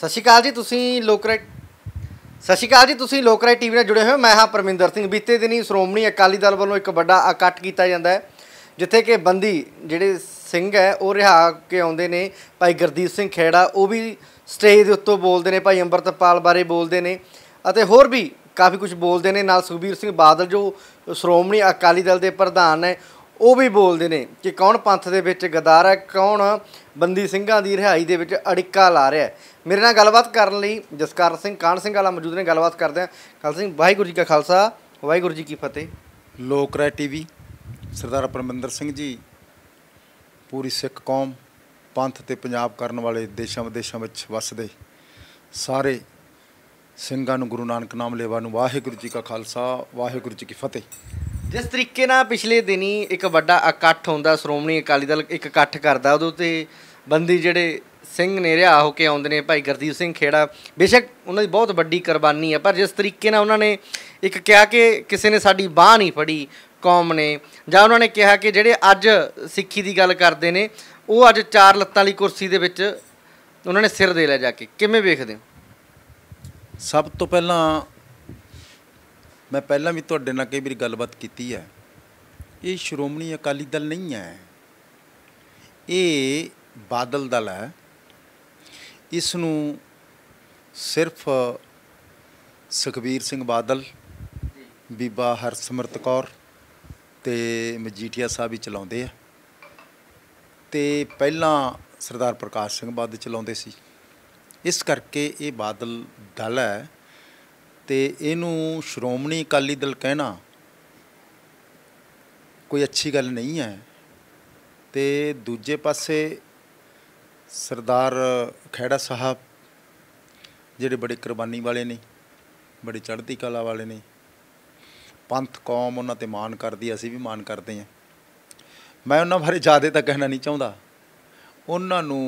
ਸਤਿ ਸ਼੍ਰੀ ਅਕਾਲ ਜੀ ਤੁਸੀਂ ਲੋਕਰੇ ਸਤਿ ਸ਼੍ਰੀ ਅਕਾਲ ਜੀ ਤੁਸੀਂ ਲੋਕਰੇ ਟੀਵੀ ਨਾਲ ਜੁੜੇ ਹੋਏ ਮੈਂ ਹਾਂ ਪਰਮਿੰਦਰ ਸਿੰਘ ਬੀਤੇ ਦਿਨੀ ਸ਼੍ਰੋਮਣੀ ਅਕਾਲੀ ਦਲ ਵੱਲੋਂ ਇੱਕ ਵੱਡਾ ਇਕੱਠ ਕੀਤਾ ਜਾਂਦਾ ਹੈ ਜਿੱਥੇ ਕਿ ਬੰਦੀ ਜਿਹੜੇ ਸਿੰਘ ਹੈ ਉਹ ਰਿਹਾ ਕੇ ਆਉਂਦੇ ਨੇ ਭਾਈ ਗਰਦੀਪ ਸਿੰਘ ਖੇੜਾ ਉਹ ਵੀ ਸਟੇਜ ਦੇ ਉੱਤੋਂ ਬੋਲਦੇ ਨੇ ਭਾਈ ਅੰਮ੍ਰਿਤਪਾਲ ਬਾਰੇ ਬੋਲਦੇ ਨੇ ਅਤੇ ਹੋਰ ਵੀ ਕਾਫੀ ਕੁਝ ਬੋਲਦੇ ਨੇ ਨਾਲ ਸੁਖਬੀਰ ਸਿੰਘ ਬਾਦਲ ਜੋ ਸ਼੍ਰੋਮਣੀ ਅਕਾਲੀ ਦਲ ਦੇ ਪ੍ਰਧਾਨ ਨੇ ਉਹ ਵੀ ਬੋਲਦੇ ਨੇ ਕਿ ਕੌਣ ਪੰਥ ਦੇ ਵਿੱਚ ਗਦਾਰ ਹੈ ਕੌਣ ਬੰਦੀ ਸਿੰਘਾਂ ਦੀ ਰਿਹਾਈ ਦੇ ਵਿੱਚ ਅੜਿੱਕਾ ਲਾ ਰਿਹਾ ਮੇਰੇ ਨਾਲ ਗੱਲਬਾਤ ਕਰਨ ਲਈ ਜਸਕਰ ਸਿੰਘ ਕਾਨ ਸਿੰਘ ਵਾਲਾ ਮੌਜੂਦ ਨੇ ਗੱਲਬਾਤ ਕਰਦੇ ਆ ਕਲ ਸਿੰਘ ਵਾਹਿਗੁਰੂ ਜੀ ਕਾ ਖਾਲਸਾ ਵਾਹਿਗੁਰੂ ਜੀ ਕੀ ਫਤਿਹ ਲੋਕ ਰਾਏ ਟੀਵੀ ਸਰਦਾਰ ਪਰਮਿੰਦਰ ਸਿੰਘ ਜੀ ਪੂਰੀ ਸਿੱਖ ਕੌਮ ਪੰਥ ਤੇ ਪੰਜਾਬ ਕਰਨ ਵਾਲੇ ਦੇਸ਼ਾਂ ਵਿਦੇਸ਼ਾਂ ਵਿੱਚ ਵੱਸਦੇ ਸਾਰੇ ਸਿੰਘਾਂ ਨੂੰ ਗੁਰੂ ਨਾਨਕ ਨਾਮ ਲੇਵਾ ਨੂੰ ਵਾਹਿਗੁਰੂ ਜੀ ਕਾ ਖਾਲਸਾ ਵਾਹਿਗੁਰੂ ਜੀ ਕੀ ਫਤਿਹ ਜਿਸ ਤਰੀਕੇ ਨਾਲ ਪਿਛਲੇ ਦਿਨੀ ਇੱਕ ਵੱਡਾ ਇਕੱਠ ਹੁੰਦਾ ਸ਼੍ਰੋਮਣੀ ਅਕਾਲੀ ਦਲ ਇੱਕ ਇਕੱਠ ਕਰਦਾ ਉਹਦੇ ਉੱਤੇ ਬੰਦੀ ਜਿਹੜੇ ਸਿੰਘ ਨੇ ਰਿਹਾ ਹੋ ਕੇ ਆਉਂਦੇ ਨੇ ਭਾਈ ਗਰਦੀਪ ਸਿੰਘ ਖੇੜਾ ਬੇਸ਼ੱਕ ਉਹਨਾਂ ਦੀ ਬਹੁਤ ਵੱਡੀ ਕੁਰਬਾਨੀ ਹੈ ਪਰ ਜਿਸ ਤਰੀਕੇ ਨਾਲ ਉਹਨਾਂ ਨੇ ਇੱਕ ਕਿਹਾ ਕਿ ਕਿਸੇ ਨੇ ਸਾਡੀ ਬਾਹ ਨਹੀਂ ਫੜੀ ਕੌਮ ਨੇ ਜਾਂ ਉਹਨਾਂ ਨੇ ਕਿਹਾ ਕਿ ਜਿਹੜੇ ਅੱਜ ਸਿੱਖੀ ਦੀ ਗੱਲ ਕਰਦੇ ਨੇ ਉਹ ਅੱਜ ਚਾਰ ਲੱਤਾਂ ਵਾਲੀ ਕੁਰਸੀ ਦੇ ਵਿੱਚ ਉਹਨਾਂ ਨੇ ਸਿਰ ਦੇ ਲਿਆ ਜਾ ਕੇ ਕਿਵੇਂ ਵੇਖਦੇ ਹੋ ਸਭ ਤੋਂ ਪਹਿਲਾਂ ਮੈਂ ਪਹਿਲਾਂ ਵੀ ਤੁਹਾਡੇ ਨਾਲ ਕਈ ਵਾਰੀ ਗੱਲਬਾਤ ਕੀਤੀ ਹੈ ਇਹ ਸ਼੍ਰੋਮਣੀ ਅਕਾਲੀ ਦਲ ਨਹੀਂ ਹੈ ਇਹ ਬਾਦਲ ਦਲ ਹੈ ਇਸ ਨੂੰ ਸਿਰਫ ਸੁਖਬੀਰ ਸਿੰਘ ਬਾਦਲ ਬੀਬਾ ਹਰਸਮਰਤ ਕੌਰ ਤੇ ਮਜੀਠੀਆ ਸਾਹਿਬ ਹੀ ਚਲਾਉਂਦੇ ਆ ਤੇ ਪਹਿਲਾਂ ਸਰਦਾਰ ਪ੍ਰਕਾਸ਼ ਸਿੰਘ ਬਾਦਲ ਚਲਾਉਂਦੇ ਸੀ ਇਸ ਕਰਕੇ ਇਹ ਬਾਦਲ ਦਲ ਹੈ ਤੇ ਇਹਨੂੰ ਸ਼੍ਰੋਮਣੀ ਅਕਾਲੀ ਦਲ ਕਹਿਣਾ ਕੋਈ ਅੱਛੀ ਗੱਲ ਨਹੀਂ ਹੈ ਤੇ ਦੂਜੇ ਪਾਸੇ ਸਰਦਾਰ ਖੈੜਾ ਸਾਹਿਬ ਜਿਹੜੇ ਬੜੇ ਕੁਰਬਾਨੀ ਵਾਲੇ ਨੇ ਬੜੇ ਚੜ੍ਹਦੀ ਕਲਾ ਵਾਲੇ ਨੇ ਪੰਥ ਕੌਮ ਉਹਨਾਂ ਤੇ ਮਾਣ ਕਰਦੀ ਅਸੀਂ ਵੀ ਮਾਣ ਕਰਦੇ ਹਾਂ ਮੈਂ ਉਹਨਾਂ ਬਾਰੇ ਜ਼ਿਆਦਾ ਤਾਂ ਕਹਿਣਾ ਨਹੀਂ ਚਾਹੁੰਦਾ ਉਹਨਾਂ ਨੂੰ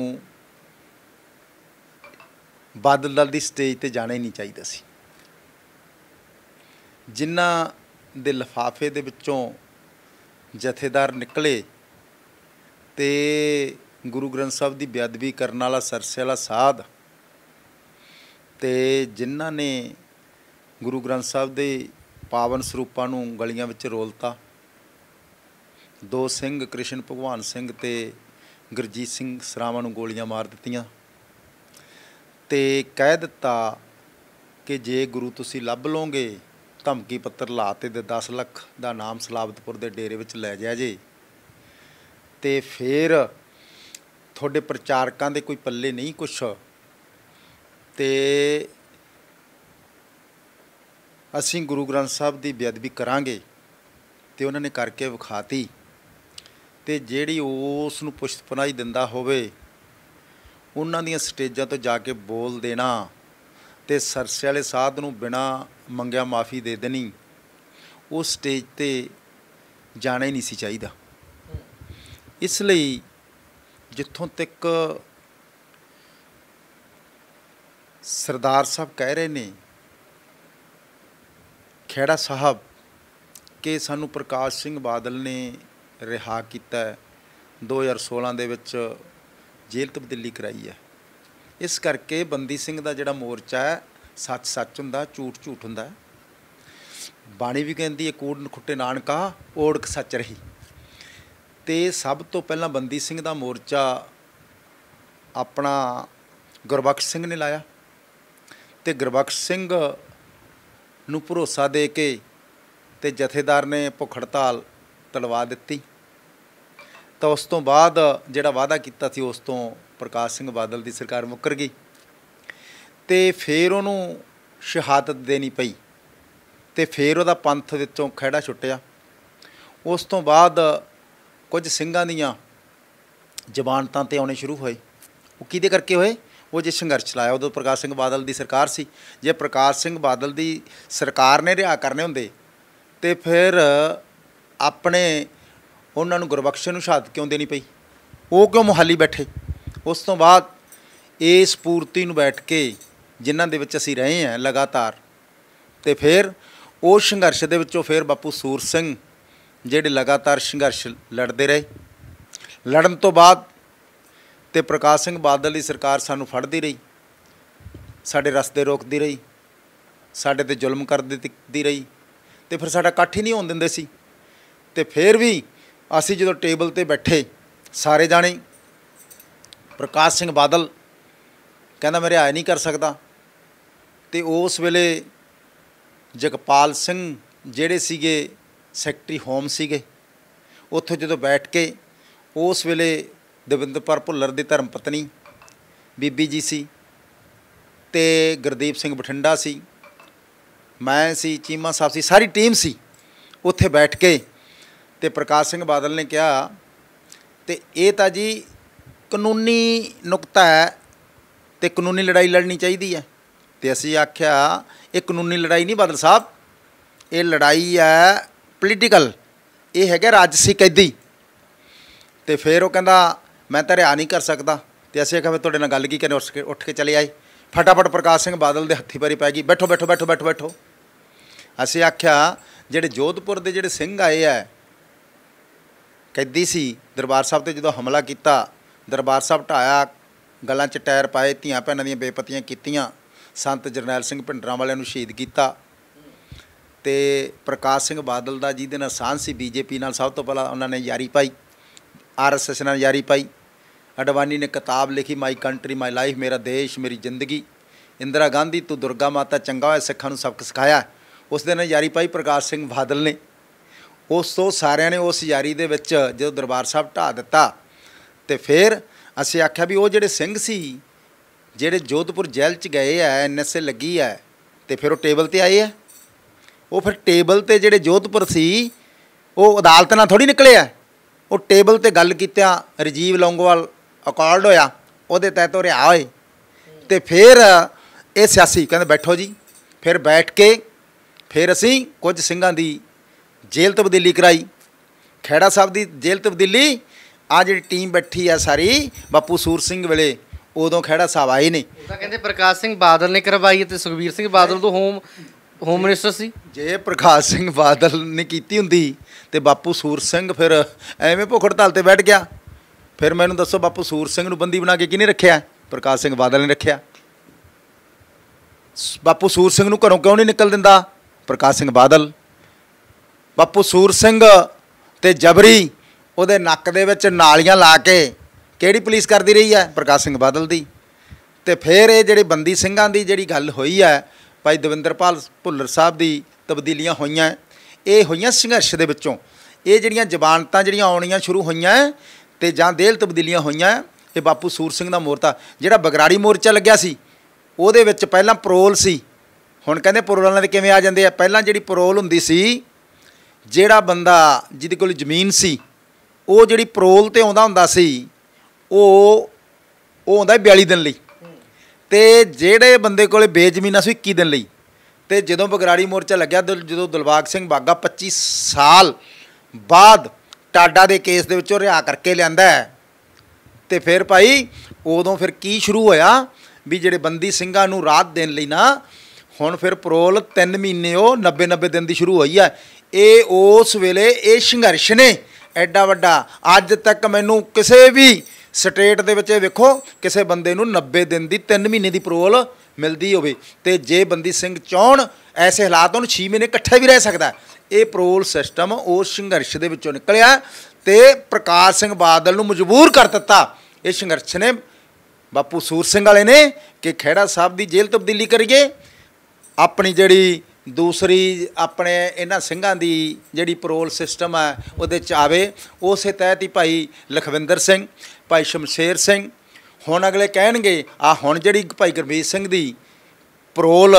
ਬਾਦਲ ਦਲ ਦੀ ਸਟੇਜ ਤੇ ਜਾਣਾ ਹੀ ਨਹੀਂ ਚਾਹੀਦਾ ਸੀ ਜਿਨ੍ਹਾਂ ਦੇ ਲਫਾਫੇ ਦੇ ਵਿੱਚੋਂ ਜਥੇਦਾਰ ਨਿਕਲੇ ਤੇ ਗੁਰੂ ਗ੍ਰੰਥ ਸਾਹਿਬ ਦੀ ਬਿਆਦਵੀ ਕਰਨ ਵਾਲਾ ਸਰਸੇ ਵਾਲਾ ਸਾਧ ਤੇ ਜਿਨ੍ਹਾਂ ਨੇ ਗੁਰੂ ਗ੍ਰੰਥ ਸਾਹਿਬ ਦੇ ਪਾਵਨ ਸਰੂਪਾਂ ਨੂੰ ਗਲੀਆਂ ਵਿੱਚ ਰੋਲਤਾ ਦੋ ਸਿੰਘ ਕ੍ਰਿਸ਼ਨ ਭਗਵਾਨ ਸਿੰਘ ਤੇ ਗੁਰਜੀਤ ਸਿੰਘ ਸਰਾਵਾਂ ਨੂੰ ਗੋਲੀਆਂ ਮਾਰ ਦਿੱਤੀਆਂ ਤੇ ਕਹਿ ਦਿੱਤਾ ਕਿ ਜੇ ਗੁਰੂ ਤੁਸੀਂ ਲੱਭ ਲੋਗੇ ਧਮਕੀ ਪੱਤਰ ਲਾਤੇ ਦੇ 10 ਲੱਖ ਦਾ ਨਾਮ ਸਲਾਬਤਪੁਰ ਦੇ ਡੇਰੇ ਵਿੱਚ ਲੈ ਜਾ ਜੇ ਤੇ ਫੇਰ ਤੁਹਾਡੇ ਪ੍ਰਚਾਰਕਾਂ ਦੇ ਕੋਈ ਪੱਲੇ ਨਹੀਂ ਕੁਛ ਤੇ ਅਸੀਂ ਗੁਰੂ ਗ੍ਰੰਥ ਸਾਹਿਬ ਦੀ ਬੇਅਦਬੀ ਕਰਾਂਗੇ ਤੇ ਉਹਨਾਂ ਨੇ ਕਰਕੇ ਵਿਖਾਤੀ ਤੇ ਜਿਹੜੀ ਉਸ ਨੂੰ ਪੁਸ਼ਤਪਨਾਈ ਦਿੰਦਾ ਹੋਵੇ ਉਹਨਾਂ ਦੀਆਂ ਸਟੇਜਾਂ ਤੋਂ ਜਾ ਕੇ ਬੋਲ ਦੇਣਾ ਤੇ ਸਰਸੇ ਵਾਲੇ ਸਾਧ ਨੂੰ ਬਿਨਾ ਮੰਗਿਆ ਮਾਫੀ ਦੇ ਦੇਣੀ ਉਹ ਸਟੇਜ ਤੇ ਜਾਣਾ ਹੀ ਨਹੀਂ ਸੀ ਚਾਹੀਦਾ ਇਸ ਲਈ ਜਿੱਥੋਂ ਤੱਕ ਸਰਦਾਰ ਸਾਹਿਬ ਕਹਿ ਰਹੇ ਨੇ ਖੇੜਾ ਸਾਹਿਬ ਕਿ ਸਾਨੂੰ ਪ੍ਰਕਾਸ਼ ਸਿੰਘ ਬਾਦਲ ਨੇ ਰਿਹਾ ਕੀਤਾ 2016 ਦੇ ਵਿੱਚ ਜੇਲ੍ਹ ਤਬਦੀਲੀ ਕਰਾਈ ਹੈ ਇਸ ਕਰਕੇ ਬੰਦੀ ਸਿੰਘ ਦਾ ਜਿਹੜਾ ਮੋਰਚਾ ਹੈ ਸੱਚ ਸੱਚ ਹੁੰਦਾ ਝੂਠ ਝੂਠ ਹੁੰਦਾ ਬਾਣੀ ਵੀ ਕਹਿੰਦੀ ਹੈ ਕੋੜ ਖੁੱਟੇ ਨਾਨਕਾ ਓੜਕ ਸੱਚ ਰਹੀ ਤੇ ਸਭ ਤੋਂ ਪਹਿਲਾਂ ਬੰਦੀ ਸਿੰਘ ਦਾ ਮੋਰਚਾ ਆਪਣਾ ਗੁਰਬਖਸ਼ ਸਿੰਘ ਨੇ ਲਾਇਆ ਤੇ ਗੁਰਬਖਸ਼ ਸਿੰਘ ਨੂੰ ਭਰੋਸਾ ਦੇ ਕੇ ਤੇ ਜਥੇਦਾਰ ਨੇ ਭੁੱਖ ਹੜਤਾਲ ਤਲਵਾ ਦਿੱਤੀ ਤਾਂ ਉਸ ਤੋਂ ਬਾਅਦ ਜਿਹੜਾ ਵਾਅਦਾ ਕੀਤਾ ਸੀ ਉਸ ਤੋਂ ਪ੍ਰਕਾਸ਼ ਸਿੰਘ ਬਾਦਲ ਦੀ ਸਰਕਾਰ ਮੁੱਕਰ ਗਈ ਤੇ ਫੇਰ ਉਹਨੂੰ ਸ਼ਹਾਦਤ ਦੇਣੀ ਪਈ ਤੇ ਫੇਰ ਉਹਦਾ ਪੰਥ ਵਿੱਚੋਂ ਖਿਹੜਾ ਛੁੱਟਿਆ ਉਸ ਤੋਂ ਬਾਅਦ ਕੁਝ ਸਿੰਘਾਂ ਦੀਆਂ ਜ਼ਬਾਨਤਾਂ ਤੇ ਆਉਣੇ ਸ਼ੁਰੂ ਹੋਏ ਉਹ ਕਿਹਦੇ ਕਰਕੇ ਹੋਏ ਉਹ ਜੇ ਸੰਘਰਸ਼ ਚਲਾਇਆ ਉਦੋਂ ਪ੍ਰਕਾਸ਼ ਸਿੰਘ ਬਾਦਲ ਦੀ ਸਰਕਾਰ ਸੀ ਜੇ ਪ੍ਰਕਾਸ਼ ਸਿੰਘ ਬਾਦਲ ਦੀ ਸਰਕਾਰ ਨੇ ਰਿਹਾ ਕਰਨੇ ਹੁੰਦੇ ਤੇ ਫਿਰ ਆਪਣੇ ਉਹਨਾਂ ਨੂੰ ਗੁਰਬਖਸ਼ ਨੂੰ ਸ਼ਹਾਦਤ ਕਿਉਂ ਦੇਣੀ ਪਈ ਉਹ ਕਿਉਂ ਮੁਹਾਲੀ ਬੈਠੇ ਉਸ ਤੋਂ ਬਾਅਦ ਇਸ ਪੂਰਤੀ ਨੂੰ ਬੈਠ ਕੇ ਜਿਨ੍ਹਾਂ ਦੇ ਵਿੱਚ ਅਸੀਂ ਰਹੇ ਹਾਂ ਲਗਾਤਾਰ ਤੇ ਫਿਰ ਉਹ ਸੰਘਰਸ਼ ਦੇ ਵਿੱਚੋਂ ਫਿਰ ਬਾਪੂ ਸੂਰ ਸਿੰਘ ਜਿਹੜੇ ਲਗਾਤਾਰ ਸੰਘਰਸ਼ ਲੜਦੇ ਰਹੇ ਲੜਨ ਤੋਂ ਬਾਅਦ ਤੇ ਪ੍ਰਕਾਸ਼ ਸਿੰਘ ਬਾਦਲ ਦੀ ਸਰਕਾਰ ਸਾਨੂੰ ਫੜਦੀ ਰਹੀ ਸਾਡੇ ਰਸਤੇ ਰੋਕਦੀ ਰਹੀ ਸਾਡੇ ਤੇ ਜ਼ੁਲਮ ਕਰਦੀ ਰਹੀ ਤੇ ਫਿਰ ਸਾਡਾ ਇਕੱਠ ਹੀ ਨਹੀਂ ਹੋਣ ਦਿੰਦੇ ਸੀ ਤੇ ਫਿਰ ਵੀ ਅਸੀਂ ਜਦੋਂ ਟੇਬਲ ਤੇ ਬੈਠੇ ਸਾਰੇ ਜਾਣੇ ਪ੍ਰਕਾਸ਼ ਸਿੰਘ ਬਾਦਲ ਕਹਿੰਦਾ ਮੇਰੇ ਆਏ ਨਹੀਂ ਕਰ ਸਕਦਾ ਤੇ ਉਸ ਵੇਲੇ ਜਗਪਾਲ ਸਿੰਘ ਜਿਹੜੇ ਸੀਗੇ ਸੈਕਟਰੀ ਹੋਮ ਸੀਗੇ ਉੱਥੇ ਜਦੋਂ ਬੈਠ ਕੇ ਉਸ ਵੇਲੇ ਦਵਿੰਦਰਪੁਰ ਭੁੱਲਰ ਦੀ ਧਰਮ ਪਤਨੀ ਬੀਬੀ ਜੀ ਸੀ ਤੇ ਗੁਰਦੀਪ ਸਿੰਘ ਬਠਿੰਡਾ ਸੀ ਮੈਂ ਸੀ ਚੀਮਾ ਸਾਹਿਬ ਸੀ ਸਾਰੀ ਟੀਮ ਸੀ ਉੱਥੇ ਬੈਠ ਕੇ ਤੇ ਪ੍ਰਕਾਸ਼ ਸਿੰਘ ਬਾਦਲ ਨੇ ਕਿਹਾ ਤੇ ਇਹ ਤਾਂ ਜੀ ਕਾਨੂੰਨੀ ਨੁਕਤਾ ਹੈ ਤੇ ਕਾਨੂੰਨੀ ਲੜਾਈ ਲੜਨੀ ਚਾਹੀਦੀ ਹੈ ਤੇ ਅਸੀਂ ਆਖਿਆ ਇਹ ਕਾਨੂੰਨੀ ਲੜਾਈ ਨਹੀਂ ਬਾਦਲ ਸਾਹਿਬ ਇਹ ਲੜਾਈ ਹੈ ਪੋਲੀਟੀਕਲ ਇਹ ਹੈਗਾ ਰਾਜਸੀ ਕੈਦੀ ਤੇ ਫਿਰ ਉਹ ਕਹਿੰਦਾ ਮੈਂ ਤਾਂ ਰਿਆ ਨਹੀਂ ਕਰ ਸਕਦਾ ਤੇ ਅਸੀਂ ਆਖਿਆ ਫਿਰ ਤੁਹਾਡੇ ਨਾਲ ਗੱਲ ਕੀ ਕਰਨੇ ਉੱਠ ਕੇ ਚਲੇ ਆਏ ਫਟਾਫਟ ਪ੍ਰਕਾਸ਼ ਸਿੰਘ ਬਾਦਲ ਦੇ ਹੱਥੀ ਪੈਰੀ ਪੈ ਗਈ ਬੈਠੋ ਬੈਠੋ ਬੈਠੋ ਬੈਠੋ ਬੈਠੋ ਅਸੀਂ ਆਖਿਆ ਜਿਹੜੇ ਜੋਧਪੁਰ ਦੇ ਜਿਹੜੇ ਸਿੰਘ ਆਏ ਆ ਕੈਦੀ ਸੀ ਦਰਬਾਰ ਸਾਹਿਬ ਤੇ ਜਦੋਂ ਹਮਲਾ ਕੀਤਾ ਦਰਬਾਰ ਸਾਹਿਬ ਢਾਇਆ ਗੱਲਾਂ 'ਚ ਟਾਇਰ ਪਾਏ ਧੀਆਂ ਭੈਣਾਂ ਦੀਆਂ ਬੇਪਤੀਆਂ ਕੀਤੀਆਂ ਸੰਤ ਜਰਨੈਲ ਸਿੰਘ ਭਿੰਡਰਾਂ ਵਾਲਿਆਂ ਨੂੰ ਸ਼ਹੀਦ ਕੀਤਾ ਤੇ ਪ੍ਰਕਾਸ਼ ਸਿੰਘ ਬਾਦਲ ਦਾ ਜਿਹਦੇ ਨਾਲ ਸਾਂਝ ਸੀ ਬੀਜੇਪੀ ਨਾਲ ਸਭ ਤੋਂ ਪਹਿਲਾਂ ਉਹਨਾਂ ਨੇ ਯਾਰੀ ਪਾਈ ਆਰਐਸਐਸ ਨਾਲ ਯਾਰੀ ਪਾਈ ਅਡਵਾਨੀ ਨੇ ਕਿਤਾਬ ਲਿਖੀ ਮਾਈ ਕੰਟਰੀ ਮਾਈ ਲਾਈਫ ਮੇਰਾ ਦੇਸ਼ ਮੇਰੀ ਜ਼ਿੰਦਗੀ ਇੰਦਰਾ ਗਾਂਧੀ ਤੂੰ ਦੁਰਗਾ ਮਾਤਾ ਚੰਗਾ ਹੋਇਆ ਸਿੱਖਾਂ ਨੂੰ ਸਬਕ ਸਿਖਾਇਆ ਉਸ ਦਿਨ ਯਾਰੀ ਪਾਈ ਪ੍ਰਕਾਸ਼ ਸਿੰਘ ਬਾਦਲ ਨੇ ਉਸ ਤੋਂ ਸਾਰਿਆਂ ਨੇ ਉਸ ਯਾਰੀ ਦੇ ਵਿੱਚ ਜਦੋਂ ਦਰਬਾਰ ਸਾਹਿਬ ਢਾ ਦਿੱਤਾ ਤੇ ਫਿਰ ਅਸੀਂ ਆਖਿਆ ਵੀ ਉਹ ਜਿਹੜੇ ਸਿੰਘ ਸੀ ਜਿਹੜੇ ਜੋਧਪੁਰ ਜੇਲ੍ਹ 'ਚ ਗਏ ਆ ਐਨਐਸਏ ਲੱਗੀ ਆ ਤੇ ਫਿਰ ਉਹ ਟੇਬਲ ਤੇ ਆਏ ਆ ਉਹ ਫਿਰ ਟੇਬਲ ਤੇ ਜਿਹੜੇ ਜੋਧਪੁਰ ਸੀ ਉਹ ਅਦਾਲਤ ਨਾਲ ਥੋੜੀ ਨਿਕਲੇ ਆ ਉਹ ਟੇਬਲ ਤੇ ਗੱਲ ਕੀਤਾ ਰਜੀਵ ਲੌਂਗੋਵਾਲ ਅਕਾਰਡ ਹੋਇਆ ਉਹਦੇ ਤਹਿਤ ਉਹ ਰਿਹਾ ਹੋਏ ਤੇ ਫਿਰ ਇਹ ਸਿਆਸੀ ਕਹਿੰਦੇ ਬੈਠੋ ਜੀ ਫਿਰ ਬੈਠ ਕੇ ਫਿਰ ਅਸੀਂ ਕੁਝ ਸਿੰਘਾਂ ਦੀ ਜੇਲ੍ਹ ਤਬਦੀਲੀ ਕਰਾਈ ਖੇੜਾ ਸਾਹਿਬ ਦੀ ਜੇਲ੍ਹ ਤਬਦੀਲੀ ਆ ਜਿਹੜੀ ਟੀਮ ਬੈਠੀ ਆ ਸਾਰੀ ਬਾਪੂ ਸੂਰ ਸਿੰਘ ਵੇਲੇ ਉਦੋਂ ਖਹਿੜਾ ਸਾਹਿਬ ਹੀ ਨਹੀਂ ਤਾਂ ਕਹਿੰਦੇ ਪ੍ਰਕਾਸ਼ ਸਿੰਘ ਬਾਦਲ ਨੇ ਕਰਵਾਈ ਤੇ ਸੁਖਬੀਰ ਸਿੰਘ ਬਾਦਲ ਤੋਂ ਹੋਮ ਹੋਮ ਮਿਨਿਸਟਰ ਸੀ ਜੇ ਪ੍ਰਕਾਸ਼ ਸਿੰਘ ਬਾਦਲ ਨੇ ਕੀਤੀ ਹੁੰਦੀ ਤੇ ਬਾਪੂ ਸੂਰ ਸਿੰਘ ਫਿਰ ਐਵੇਂ ਭੁੱਖ ਹੜਤਾਲ ਤੇ ਬੈਠ ਗਿਆ ਫਿਰ ਮੈਨੂੰ ਦੱਸੋ ਬਾਪੂ ਸੂਰ ਸਿੰਘ ਨੂੰ ਬੰਦੀ ਬਣਾ ਕੇ ਕਿਹਨੇ ਰੱਖਿਆ ਪ੍ਰਕਾਸ਼ ਸਿੰਘ ਬਾਦਲ ਨੇ ਰੱਖਿਆ ਬਾਪੂ ਸੂਰ ਸਿੰਘ ਨੂੰ ਘਰੋਂ ਕਿਉਂ ਨਹੀਂ ਨਿਕਲ ਦਿੰਦਾ ਪ੍ਰਕਾਸ਼ ਸਿੰਘ ਬਾਦਲ ਬਾਪੂ ਸੂਰ ਸਿੰਘ ਤੇ ਜਬਰੀ ਉਹਦੇ ਨੱਕ ਦੇ ਵਿੱਚ ਨਾਲੀਆਂ ਲਾ ਕੇ ਕਿਹੜੀ ਪੁਲਿਸ ਕਰਦੀ ਰਹੀ ਹੈ ਪ੍ਰਕਾਸ਼ ਸਿੰਘ ਬਾਦਲ ਦੀ ਤੇ ਫਿਰ ਇਹ ਜਿਹੜੇ ਬੰਦੀ ਸਿੰਘਾਂ ਦੀ ਜਿਹੜੀ ਗੱਲ ਹੋਈ ਹੈ ਭਾਈ ਦਵਿੰਦਰਪਾਲ ਭੁੱਲਰ ਸਾਹਿਬ ਦੀ ਤਬਦੀਲੀਆਂ ਹੋਈਆਂ ਇਹ ਹੋਈਆਂ ਸੰਘਰਸ਼ ਦੇ ਵਿੱਚੋਂ ਇਹ ਜਿਹੜੀਆਂ ਜ਼ਬਾਨਤਾਂ ਜਿਹੜੀਆਂ ਆਉਣੀਆਂ ਸ਼ੁਰੂ ਹੋਈਆਂ ਤੇ ਜਾਂ ਦੇਲ ਤਬਦੀਲੀਆਂ ਹੋਈਆਂ ਇਹ ਬਾਪੂ ਸੂਰ ਸਿੰਘ ਦਾ ਮੋਰਚਾ ਜਿਹੜਾ ਬਗਰਾੜੀ ਮੋਰਚਾ ਲੱਗਿਆ ਸੀ ਉਹਦੇ ਵਿੱਚ ਪਹਿਲਾਂ ਪਰੋਲ ਸੀ ਹੁਣ ਕਹਿੰਦੇ ਪਰੋਲਾਂ ਦੇ ਕਿਵੇਂ ਆ ਜਾਂਦੇ ਆ ਪਹਿਲਾਂ ਜਿਹੜੀ ਪਰੋਲ ਹੁੰਦੀ ਸੀ ਜਿਹੜਾ ਬੰਦਾ ਜਿਹਦੇ ਕੋਲ ਜ਼ਮੀਨ ਸੀ ਉਹ ਜਿਹੜੀ ਪਰੋਲ ਤੇ ਆਉਂਦਾ ਹੁੰਦਾ ਸੀ ਉਹ ਉਹ ਹੁੰਦਾ 42 ਦਿਨ ਲਈ ਤੇ ਜਿਹੜੇ ਬੰਦੇ ਕੋਲੇ ਬੇਜ਼ਮੀਨਾ ਸੀ 21 ਦਿਨ ਲਈ ਤੇ ਜਦੋਂ ਬਗਰਾੜੀ ਮੋਰਚਾ ਲੱਗਿਆ ਜਦੋਂ ਦਲਵਾਗ ਸਿੰਘ ਬਾਗਾ 25 ਸਾਲ ਬਾਅਦ ਟਾਡਾ ਦੇ ਕੇਸ ਦੇ ਵਿੱਚੋਂ ਰਿਹਾ ਕਰਕੇ ਲਿਆਂਦਾ ਤੇ ਫਿਰ ਭਾਈ ਉਦੋਂ ਫਿਰ ਕੀ ਸ਼ੁਰੂ ਹੋਇਆ ਵੀ ਜਿਹੜੇ ਬੰਦੀ ਸਿੰਘਾਂ ਨੂੰ ਰਾਤ ਦੇਣ ਲਈ ਨਾ ਹੁਣ ਫਿਰ ਪਰੋਲ 3 ਮਹੀਨੇ ਉਹ 90 90 ਦਿਨ ਦੀ ਸ਼ੁਰੂ ਹੋਈ ਆ ਇਹ ਉਸ ਵੇਲੇ ਇਹ ਸੰਘਰਸ਼ ਨੇ ਐਡਾ ਵੱਡਾ ਅੱਜ ਤੱਕ ਮੈਨੂੰ ਕਿਸੇ ਵੀ ਸਟੇਟ ਦੇ ਵਿੱਚ ਇਹ ਵੇਖੋ ਕਿਸੇ ਬੰਦੇ ਨੂੰ 90 ਦਿਨ ਦੀ 3 ਮਹੀਨੇ ਦੀ ਪਰੋਲ ਮਿਲਦੀ ਹੋਵੇ ਤੇ ਜੇ ਬੰਦੀ ਸਿੰਘ ਚਾਹਣ ਐਸੇ ਹਾਲਾਤ ਉਹਨੂੰ 6 ਮਹੀਨੇ ਇਕੱਠੇ ਵੀ ਰਹਿ ਸਕਦਾ ਇਹ ਪਰੋਲ ਸਿਸਟਮ ਉਸ ਸੰਘਰਸ਼ ਦੇ ਵਿੱਚੋਂ ਨਿਕਲਿਆ ਤੇ ਪ੍ਰਕਾਸ਼ ਸਿੰਘ ਬਾਦਲ ਨੂੰ ਮਜਬੂਰ ਕਰ ਦਿੱਤਾ ਇਹ ਸੰਘਰਸ਼ ਨੇ ਬਾਪੂ ਸੂਰ ਸਿੰਘ ਵਾਲੇ ਨੇ ਕਿ ਖੇੜਾ ਸਾਹਿਬ ਦੀ ਜੇਲ੍ਹ ਤਬਦੀਲੀ ਕਰੀਏ ਆਪਣੀ ਜਿਹੜੀ ਦੂਸਰੀ ਆਪਣੇ ਇਹਨਾਂ ਸਿੰਘਾਂ ਦੀ ਜਿਹੜੀ ਪਰੋਲ ਸਿਸਟਮ ਹੈ ਉਹਦੇ ਚ ਆਵੇ ਉਸੇ ਤਹਿਤ ਹੀ ਭਾਈ ਲਖਵਿੰਦਰ ਸਿੰਘ ਭਾਈ ਸ਼ਮਸ਼ੇਰ ਸਿੰਘ ਹੁਣ ਅਗਲੇ ਕਹਿਣਗੇ ਆ ਹੁਣ ਜਿਹੜੀ ਭਾਈ ਗੁਰਮੀਤ ਸਿੰਘ ਦੀ ਪਰੋਲ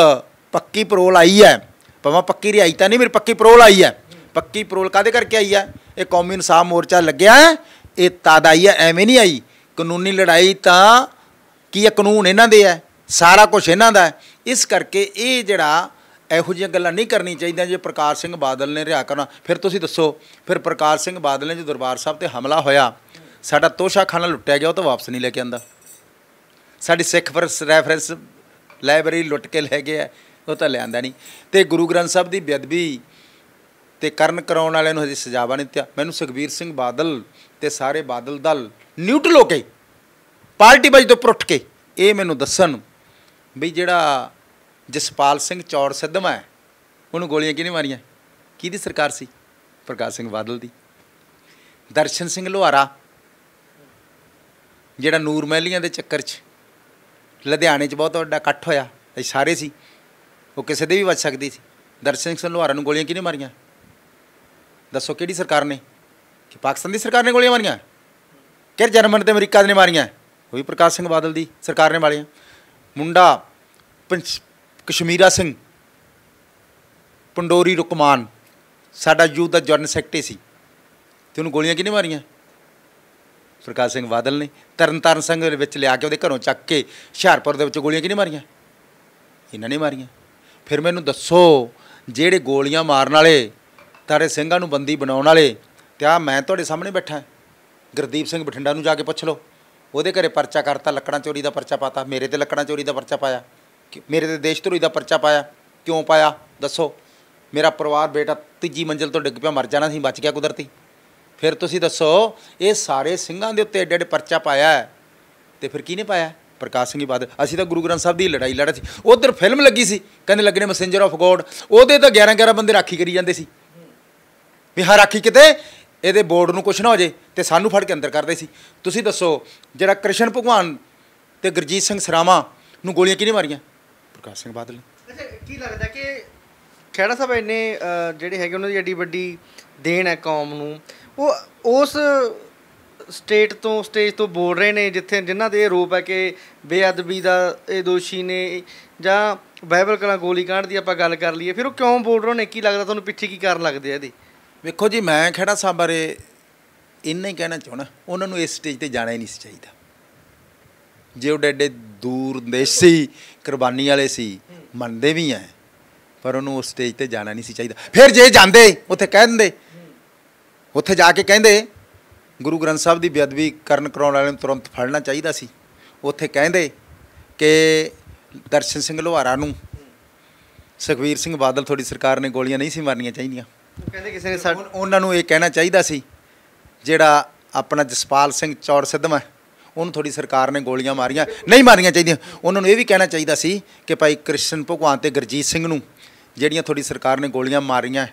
ਪੱਕੀ ਪਰੋਲ ਆਈ ਹੈ ਭਾਵੇਂ ਪੱਕੀ ਰਿਹਾਈ ਤਾਂ ਨਹੀਂ ਮੇਰੀ ਪੱਕੀ ਪਰੋਲ ਆਈ ਹੈ ਪੱਕੀ ਪਰੋਲ ਕਾਦੇ ਕਰਕੇ ਆਈ ਹੈ ਇਹ ਕੌਮੀ ਇਨਸਾਫ ਮੋਰਚਾ ਲੱਗਿਆ ਇਹ ਤਦ ਆਈ ਹੈ ਐਵੇਂ ਨਹੀਂ ਆਈ ਕਾਨੂੰਨੀ ਲੜਾਈ ਤਾਂ ਕੀ ਇਹ ਕਾਨੂੰਨ ਇਹਨਾਂ ਦੇ ਹੈ ਸਾਰਾ ਕੁਝ ਇਹਨਾਂ ਦਾ ਇਸ ਕਰਕੇ ਇਹ ਜਿਹੜਾ ਇਹੋ ਜਿਹੀਆਂ ਗੱਲਾਂ ਨਹੀਂ ਕਰਨੀ ਚਾਹੀਦੀਆਂ ਜੇ ਪ੍ਰਕਾਸ਼ ਸਿੰਘ ਬਾਦਲ ਨੇ ਰਿਹਾ ਕਰਨਾ ਫਿਰ ਤੁਸੀਂ ਦੱਸੋ ਫਿਰ ਪ੍ਰਕਾਸ਼ ਸਿੰਘ ਬਾਦਲ ਨੇ ਜੋ ਦਰਬਾਰ ਸਾਹਿਬ ਤੇ ਹਮਲਾ ਹੋਇਆ ਸਾਡਾ ਤੋਸ਼ਾ ਖਾਨਾ ਲੁੱਟਿਆ ਗਿਆ ਉਹ ਤਾਂ ਵਾਪਸ ਨਹੀਂ ਲੈ ਕੇ ਆਂਦਾ ਸਾਡੀ ਸਿੱਖ ਰੈਫਰੈਂਸ ਲਾਇਬ੍ਰੇਰੀ ਲੁੱਟ ਕੇ ਲੈ ਗਿਆ ਉਹ ਤਾਂ ਲਿਆਂਦਾ ਨਹੀਂ ਤੇ ਗੁਰੂ ਗ੍ਰੰਥ ਸਾਹਿਬ ਦੀ ਬੇਅਦਬੀ ਤੇ ਕਰਨ ਕਰਾਉਣ ਵਾਲਿਆਂ ਨੂੰ ਹਜੇ ਸਜ਼ਾਵਾ ਨਹੀਂ ਦਿੱਤੀ ਮੈਨੂੰ ਸੁਖਬੀਰ ਸਿੰਘ ਬਾਦਲ ਤੇ ਸਾਰੇ ਬਾਦਲ ਦਲ ਨਿਊਟਰਲ ਹੋ ਕੇ ਪਾਰਟੀ ਬਾਜ ਤੋਂ ਉੱਪਰ ਕੇ ਇਹ ਮੈਨੂੰ ਦੱਸਣ ਵੀ ਜਿਹੜਾ ਜਸਪਾਲ ਸਿੰਘ ਚੌੜ ਸਿੱਧਮਾ ਹੈ ਉਹਨੂੰ ਗੋਲੀਆਂ ਕਿਹਨੇ ਮਾਰੀਆਂ ਕਿਹਦੀ ਸਰਕਾਰ ਸੀ ਪ੍ਰਕਾਸ਼ ਸਿੰਘ ਬਾਦਲ ਦੀ ਦਰਸ਼ਨ ਸਿੰਘ ਲੋਹਾਰਾ ਜਿਹੜਾ ਨੂਰ ਮਹਿਲੀਆਂ ਦੇ ਚੱਕਰ 'ਚ ਲੁਧਿਆਣੇ 'ਚ ਬਹੁਤ ਵੱਡਾ ਇਕੱਠ ਹੋਇਆ ਅਸੀਂ ਸਾਰੇ ਸੀ ਉਹ ਕਿਸੇ ਦੇ ਵੀ ਵੱਜ ਸਕਦੀ ਸੀ ਦਰਸ਼ਨ ਸਿੰਘ ਲੋਹਾਰਾਂ ਨੂੰ ਗੋਲੀਆਂ ਕਿਹਨੇ ਮਾਰੀਆਂ ਦੱਸੋ ਕਿਹੜੀ ਸਰਕਾਰ ਨੇ ਕਿ ਪਾਕਿਸਤਾਨ ਦੀ ਸਰਕਾਰ ਨੇ ਗੋਲੀਆਂ ਮਾਰੀਆਂ ਕਿਰ ਜਰਮਨ ਤੇ ਅਮਰੀਕਾ ਨੇ ਮਾਰੀਆਂ ਉਹ ਵੀ ਪ੍ਰਕਾਸ਼ ਸਿੰਘ ਬਾਦਲ ਦੀ ਸਰਕਾਰ ਨੇ ਮਾਰੀਆਂ ਮੁੰਡਾ ਕਸ਼ਮੀਰਾ ਸਿੰਘ ਪੰਡੋਰੀ ਰੁਕਮਾਨ ਸਾਡਾ ਯੂਥ ਦਾ ਜਨਰਲ ਸੈਕਟਰੀ ਸੀ ਤੇ ਉਹਨੂੰ ਗੋਲੀਆਂ ਕਿਹਨੇ ਮਾਰੀਆਂ ਪ੍ਰਕਾਸ਼ ਸਿੰਘ ਬਾਦਲ ਨੇ ਤਰਨਤਾਰਨ ਸਿੰਘ ਦੇ ਵਿੱਚ ਲਿਆ ਕੇ ਉਹਦੇ ਘਰੋਂ ਚੱਕ ਕੇ ਹੁਸ਼ਿਆਰਪੁਰ ਦੇ ਵਿੱਚ ਗੋਲੀਆਂ ਕਿਹਨੇ ਮਾਰੀਆਂ ਇਹਨਾਂ ਨੇ ਮਾਰੀਆਂ ਫਿਰ ਮੈਨੂੰ ਦੱਸੋ ਜਿਹੜੇ ਗੋਲੀਆਂ ਮਾਰਨ ਵਾਲੇ ਤਾਰੇ ਸਿੰਘਾਂ ਨੂੰ ਬੰਦੀ ਬਣਾਉਣ ਵਾਲੇ ਤੇ ਆ ਮੈਂ ਤੁਹਾਡੇ ਸਾਹਮਣੇ ਬੈਠਾ ਗੁਰਦੀਪ ਸਿੰਘ ਬਠਿੰਡਾ ਨੂੰ ਜਾ ਕੇ ਪੁੱਛ ਲਓ ਉਹਦੇ ਘਰੇ ਪਰਚਾ ਕਰਤਾ ਲੱਕੜਾਂ ਚੋਰੀ ਦਾ ਪਰਚਾ ਪਾਤਾ ਮੇਰੇ ਤੇ ਲੱਕੜਾਂ ਚੋਰੀ ਦਾ ਪਰਚਾ ਪਾਇਆ ਮੇਰੇ ਤੇ ਦੇਸ਼ ਧਰੋਈ ਦਾ ਪਰਚਾ ਪਾਇਆ ਕਿਉਂ ਪਾਇਆ ਦੱਸੋ ਮੇਰਾ ਪਰਿਵਾਰ ਬੇਟਾ ਤੀਜੀ ਮੰਜ਼ਲ ਤੋਂ ਡਿੱਗ ਪਿਆ ਮਰ ਜਾਣਾ ਸੀ ਬਚ ਗਿਆ ਕੁਦਰਤੀ ਫਿਰ ਤੁਸੀਂ ਦੱਸੋ ਇਹ ਸਾਰੇ ਸਿੰਘਾਂ ਦੇ ਉੱਤੇ ਏਡੇ ਏਡੇ ਪਰਚਾ ਪਾਇਆ ਤੇ ਫਿਰ ਕਿਹਨੇ ਪਾਇਆ ਪ੍ਰਕਾਸ਼ ਸਿੰਘ ਬਾਦ ਅਸੀਂ ਤਾਂ ਗੁਰੂ ਗ੍ਰੰਥ ਸਾਹਿਬ ਦੀ ਲੜਾਈ ਲੜੀ ਸੀ ਉਧਰ ਫਿਲਮ ਲੱਗੀ ਸੀ ਕਹਿੰਦੇ ਲੱਗਣੇ ਮੈਸੇਂਜਰ ਆਫ ਗੋਡ ਉਹਦੇ ਤਾਂ 11 11 ਬੰਦੇ ਰਾਖੀ ਕਰੀ ਜਾਂਦੇ ਸੀ ਵੀ ਹਾਂ ਰਾਖੀ ਕਿਤੇ ਇਹਦੇ ਬੋਰਡ ਨੂੰ ਕੁਛ ਨਾ ਹੋ ਜੇ ਤੇ ਸਾਨੂੰ ਫੜ ਕੇ ਅੰਦਰ ਕਰਦੇ ਸੀ ਤੁਸੀਂ ਦੱਸੋ ਜਿਹੜਾ ਕ੍ਰਿਸ਼ਨ ਭਗਵਾਨ ਤੇ ਗੁਰਜੀਤ ਸਿੰਘ ਸਰਾਵਾ ਨੂੰ ਗੋਲੀਆਂ ਕਿਹਨੇ ਮਾਰੀਆਂ ਪ੍ਰਕਾਸ਼ ਸਿੰਘ ਬਾਦਲ ਨੇ ਅੱਛਾ ਕੀ ਲੱਗਦਾ ਕਿ ਖੇੜਾ ਸਾਹਿਬ ਇੰਨੇ ਜਿਹੜੇ ਹੈਗੇ ਉਹਨਾਂ ਦੀ ਏਡੀ ਵੱਡੀ ਦੇਣ ਹੈ ਕੌਮ ਨੂੰ ਉਹ ਉਸ ਸਟੇਟ ਤੋਂ ਸਟੇਜ ਤੋਂ ਬੋਲ ਰਹੇ ਨੇ ਜਿੱਥੇ ਜਿਨ੍ਹਾਂ ਦੇ ਆਰੋਪ ਹੈ ਕਿ ਬੇਅਦਬੀ ਦਾ ਇਹ ਦੋਸ਼ੀ ਨੇ ਜਾਂ ਬਾਈਬਲ ਕਲਾ ਗੋਲੀ ਕਾਂਡ ਦੀ ਆਪਾਂ ਗੱਲ ਕਰ ਲਈਏ ਫਿਰ ਉਹ ਕਿਉਂ ਬੋਲ ਰਹੇ ਨੇ ਕੀ ਲੱਗਦਾ ਤੁਹਾਨੂੰ ਪਿੱਛੇ ਕੀ ਕਾਰਨ ਲੱਗਦੇ ਆ ਇਹਦੇ ਵੇਖੋ ਜੀ ਮੈਂ ਖੇੜਾ ਸਾਬਰੇ ਬਾਰੇ ਇੰਨਾ ਹੀ ਕਹਿਣਾ ਚਾਹਣਾ ਉਹਨਾਂ ਨੂੰ ਇਸ ਸਟੇਜ ਤੇ ਜਾਣਾ ਹੀ ਨਹੀਂ ਚਾਹੀਦਾ ਜੇ ਉਹ ਡੱਡੇ ਦੂਰ ਦੇਸੀ ਕੁਰਬਾਨੀ ਵਾਲੇ ਸੀ ਮੰਨਦੇ ਵੀ ਐ ਪਰ ਉਹਨੂੰ ਉਸ ਸਟੇਜ ਤੇ ਜਾਣਾ ਨਹੀਂ ਸੀ ਚਾਹੀਦਾ ਫਿਰ ਜੇ ਜਾਂਦੇ ਉੱਥੇ ਕਹਿ ਦਿੰਦੇ ਉੱਥੇ ਜਾ ਕੇ ਕਹਿੰਦੇ ਗੁਰੂ ਗ੍ਰੰਥ ਸਾਹਿਬ ਦੀ ਬੇਅਦਬੀ ਕਰਨ ਕਰਾਉਣ ਵਾਲੇ ਨੂੰ ਤੁਰੰਤ ਫੜਨਾ ਚਾਹੀਦਾ ਸੀ ਉੱਥੇ ਕਹਿੰਦੇ ਕਿ ਦਰਸ਼ਨ ਸਿੰਘ ਲੋਹਾਰਾ ਨੂੰ ਸੁਖਵੀਰ ਸਿੰਘ ਬਾਦਲ ਤੁਹਾਡੀ ਸਰਕਾਰ ਨੇ ਗੋਲੀਆਂ ਨਹੀਂ ਸੀ ਮਾਰਨੀਆਂ ਚਾਹੀਦੀਆਂ ਕਹਿੰਦੇ ਕਿਸੇ ਨੇ ਉਹਨਾਂ ਨੂੰ ਇਹ ਕਹਿਣਾ ਚਾਹੀਦਾ ਸੀ ਜਿਹੜਾ ਆਪਣਾ ਜਸਪਾਲ ਸਿੰਘ ਚੌੜ ਸਿੱਧਮ ਹੈ ਉਹਨੂੰ ਥੋੜੀ ਸਰਕਾਰ ਨੇ ਗੋਲੀਆਂ ਮਾਰੀਆਂ ਨਹੀਂ ਮਾਰੀਆਂ ਚਾਹੀਦੀਆਂ ਉਹਨਾਂ ਨੂੰ ਇਹ ਵੀ ਕਹਿਣਾ ਚਾਹੀਦਾ ਸੀ ਕਿ ਭਾਈ ਕ੍ਰਿਸ਼ਨ ਭਗਵਾਨ ਤੇ ਗੁਰਜੀਤ ਸਿੰਘ ਨੂੰ ਜਿਹੜੀਆਂ ਥੋੜੀ ਸਰਕਾਰ ਨੇ ਗੋਲੀਆਂ ਮਾਰੀਆਂ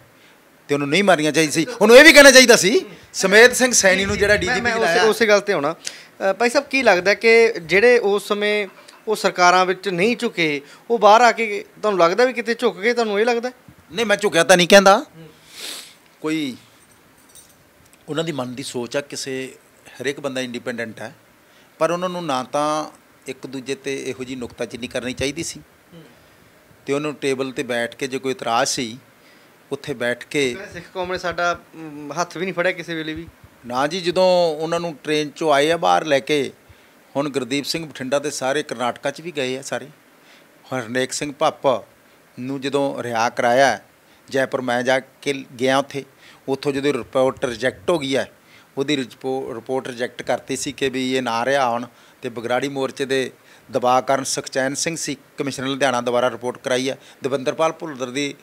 ਤੇ ਉਹਨੂੰ ਨਹੀਂ ਮਾਰੀਆਂ ਚਾਹੀਦੀ ਸੀ ਉਹਨੂੰ ਇਹ ਵੀ ਕਹਿਣਾ ਚਾਹੀਦਾ ਸੀ ਸਮੇਤ ਸਿੰਘ ਸੈਣੀ ਨੂੰ ਜਿਹੜਾ ਡੀਜੀਪੀ ਲਾਇਆ ਉਸੇ ਗੱਲ ਤੇ ਆਉਣਾ ਭਾਈ ਸਾਹਿਬ ਕੀ ਲੱਗਦਾ ਕਿ ਜਿਹੜੇ ਉਸ ਸਮੇਂ ਉਹ ਸਰਕਾਰਾਂ ਵਿੱਚ ਨਹੀਂ ਝੁਕੇ ਉਹ ਬਾਹਰ ਆ ਕੇ ਤੁਹਾਨੂੰ ਲੱਗਦਾ ਵੀ ਕਿਤੇ ਝੁਕ ਗਏ ਤੁਹਾਨੂੰ ਇਹ ਲੱਗਦਾ ਨਹੀਂ ਮੈਂ ਝੁਕਿਆ ਤਾਂ ਨਹੀਂ ਕਹਿੰਦਾ ਕੋਈ ਉਹਨਾਂ ਦੀ ਮਨ ਦੀ ਸੋਚ ਆ ਕਿਸੇ ਹਰੇਕ ਬੰਦਾ ਇੰਡੀਪੈਂਡੈਂਟ ਹੈ ਪਰ ਉਹਨਾਂ ਨੂੰ ਨਾ ਤਾਂ ਇੱਕ ਦੂਜੇ ਤੇ ਇਹੋ ਜੀ ਨੁਕਤਾ ਚਿੰਨੀ ਕਰਨੀ ਚਾਹੀਦੀ ਸੀ ਤੇ ਉਹਨੂੰ ਟੇਬਲ ਤੇ ਬੈਠ ਕੇ ਜੇ ਕੋਈ ਇਤਰਾਜ਼ ਸੀ ਉੱਥੇ ਬੈਠ ਕੇ ਸਿੱਖ ਕੌਮ ਨੇ ਸਾਡਾ ਹੱਥ ਵੀ ਨਹੀਂ ਫੜਿਆ ਕਿਸੇ ਵੇਲੇ ਵੀ ਨਾ ਜੀ ਜਦੋਂ ਉਹਨਾਂ ਨੂੰ ਟ੍ਰੇਨ 'ਚੋਂ ਆਏ ਆ ਬਾਹਰ ਲੈ ਕੇ ਹੁਣ ਗੁਰਦੀਪ ਸਿੰਘ ਬਠਿੰਡਾ ਤੇ ਸਾਰੇ ਕਰਨਾਟਕਾ 'ਚ ਵੀ ਗਏ ਆ ਸਾਰੇ ਹਰਨੇਕ ਸਿੰਘ ਭਾਪਾ ਨੂੰ ਜਦੋਂ ਰਿਹਾ ਕਰਾਇਆ ਜੈਪੁਰ ਮੈਂ ਜਾ ਕੇ ਗਿਆ ਉੱਥੇ ਉੱਥੋਂ ਜਦੋਂ ਰਿਪੋਰਟ ਰਿਜੈਕਟ ਹੋ ਗਈ ਹੈ ਉਹਦੀ ਰਿਪੋਰਟ ਰਿਜੈਕਟ ਕਰਤੀ ਸੀ ਕਿ ਵੀ ਇਹ ਨਾ ਰਿਹਾ ਹੁਣ ਤੇ ਬਗਰਾੜੀ ਮੋਰਚੇ ਦੇ ਦਬਾਅ ਕਾਰਨ ਸੁਖਚੈਨ ਸਿੰਘ ਸੀ ਕਮਿਸ਼ਨਰ ਲੁਧਿਆਣਾ ਦੁਆਰਾ ਰਿਪੋਰਟ ਕਰਾਈ ਹੈ ਦਵਿੰਦਰਪਾਲ ਭੁੱਲਦਰ ਦੀ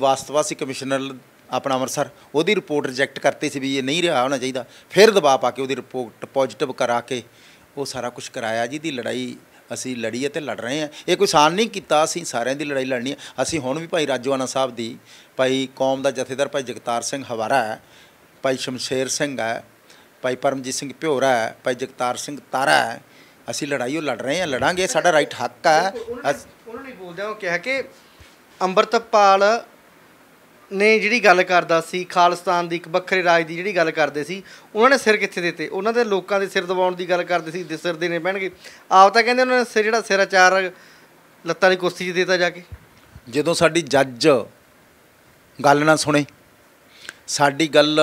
ਵਾਸਤਵਾ ਸੀ ਕਮਿਸ਼ਨਰ ਆਪਣਾ ਅੰਮ੍ਰਿਤਸਰ ਉਹਦੀ ਰਿਪੋਰਟ ਰਿਜੈਕਟ ਕਰਤੀ ਸੀ ਵੀ ਇਹ ਨਹੀਂ ਰਿਹਾ ਹੋਣਾ ਚਾਹੀਦਾ ਫਿਰ ਦਬਾਅ ਪਾ ਕੇ ਉਹਦੀ ਰਿਪੋਰਟ ਪੋਜ਼ਿਟਿਵ ਕਰਾ ਕੇ ਉਹ ਸਾਰਾ ਕੁਝ ਕਰਾਇਆ ਜੀ ਦੀ ਲੜਾਈ ਅਸੀਂ ਲੜੀ ਹੈ ਤੇ ਲੜ ਰਹੇ ਹਾਂ ਇਹ ਕੋਈ ਸਾਨ ਨਹੀਂ ਕੀਤਾ ਅਸੀਂ ਸਾਰਿਆਂ ਦੀ ਲੜਾਈ ਲੜਨੀ ਹੈ ਅਸੀਂ ਹੁਣ ਵੀ ਭਾਈ ਰਾਜੋਆਣਾ ਸਾਹਿਬ ਦੀ ਭਾਈ ਕੌਮ ਦਾ ਜਥੇਦਾਰ ਭਾਈ ਜਗਤਾਰ ਸਿੰਘ ਹਵਾਰਾ ਹੈ ਭਾਈ ਸ਼ਮਸ਼ੇਰ ਸਿੰਘ ਹੈ ਭਾਈ ਪਰਮਜੀਤ ਸਿੰਘ ਭਿਓਰਾ ਹੈ ਭਾਈ ਜਗਤਾਰ ਸਿੰਘ ਤਾਰਾ ਹੈ ਅਸੀਂ ਲੜਾਈ ਉਹ ਲੜ ਰਹੇ ਹਾਂ ਲੜਾਂਗੇ ਸਾਡਾ ਰਾਈਟ ਹੱਕ ਹੈ ਉਹਨਾਂ ਨੇ ਬੋਲਦੇ ਹੋ ਕਿਹਾ ਕਿ ਅੰਮ੍ਰਿਤਪਾਲ ਨੇ ਜਿਹੜੀ ਗੱਲ ਕਰਦਾ ਸੀ ਖਾਲਿਸਤਾਨ ਦੀ ਇੱਕ ਵੱਖਰੇ ਰਾਜ ਦੀ ਜਿਹੜੀ ਗੱਲ ਕਰਦੇ ਸੀ ਉਹਨਾਂ ਨੇ ਸਿਰ ਕਿੱਥੇ ਦਿੱਤੇ ਉਹਨਾਂ ਦੇ ਲੋਕਾਂ ਦੇ ਸਿਰ ਦਬਾਉਣ ਦੀ ਗੱਲ ਕਰਦੇ ਸੀ ਦੇ ਦੇਣੇ ਪੈਣਗੇ ਆਪ ਤਾਂ ਕਹਿੰਦੇ ਉਹਨਾਂ ਨੇ ਸਿਰ ਜਿਹੜਾ ਲੱਤਾਂ ਦੀ ਕੁਰਸੀ 'ਚ ਦੇਤਾ ਜਾ ਕੇ ਜਦੋਂ ਸਾਡੀ ਜੱਜ ਗੱਲ ਨਾ ਸੁਣੇ ਸਾਡੀ ਗੱਲ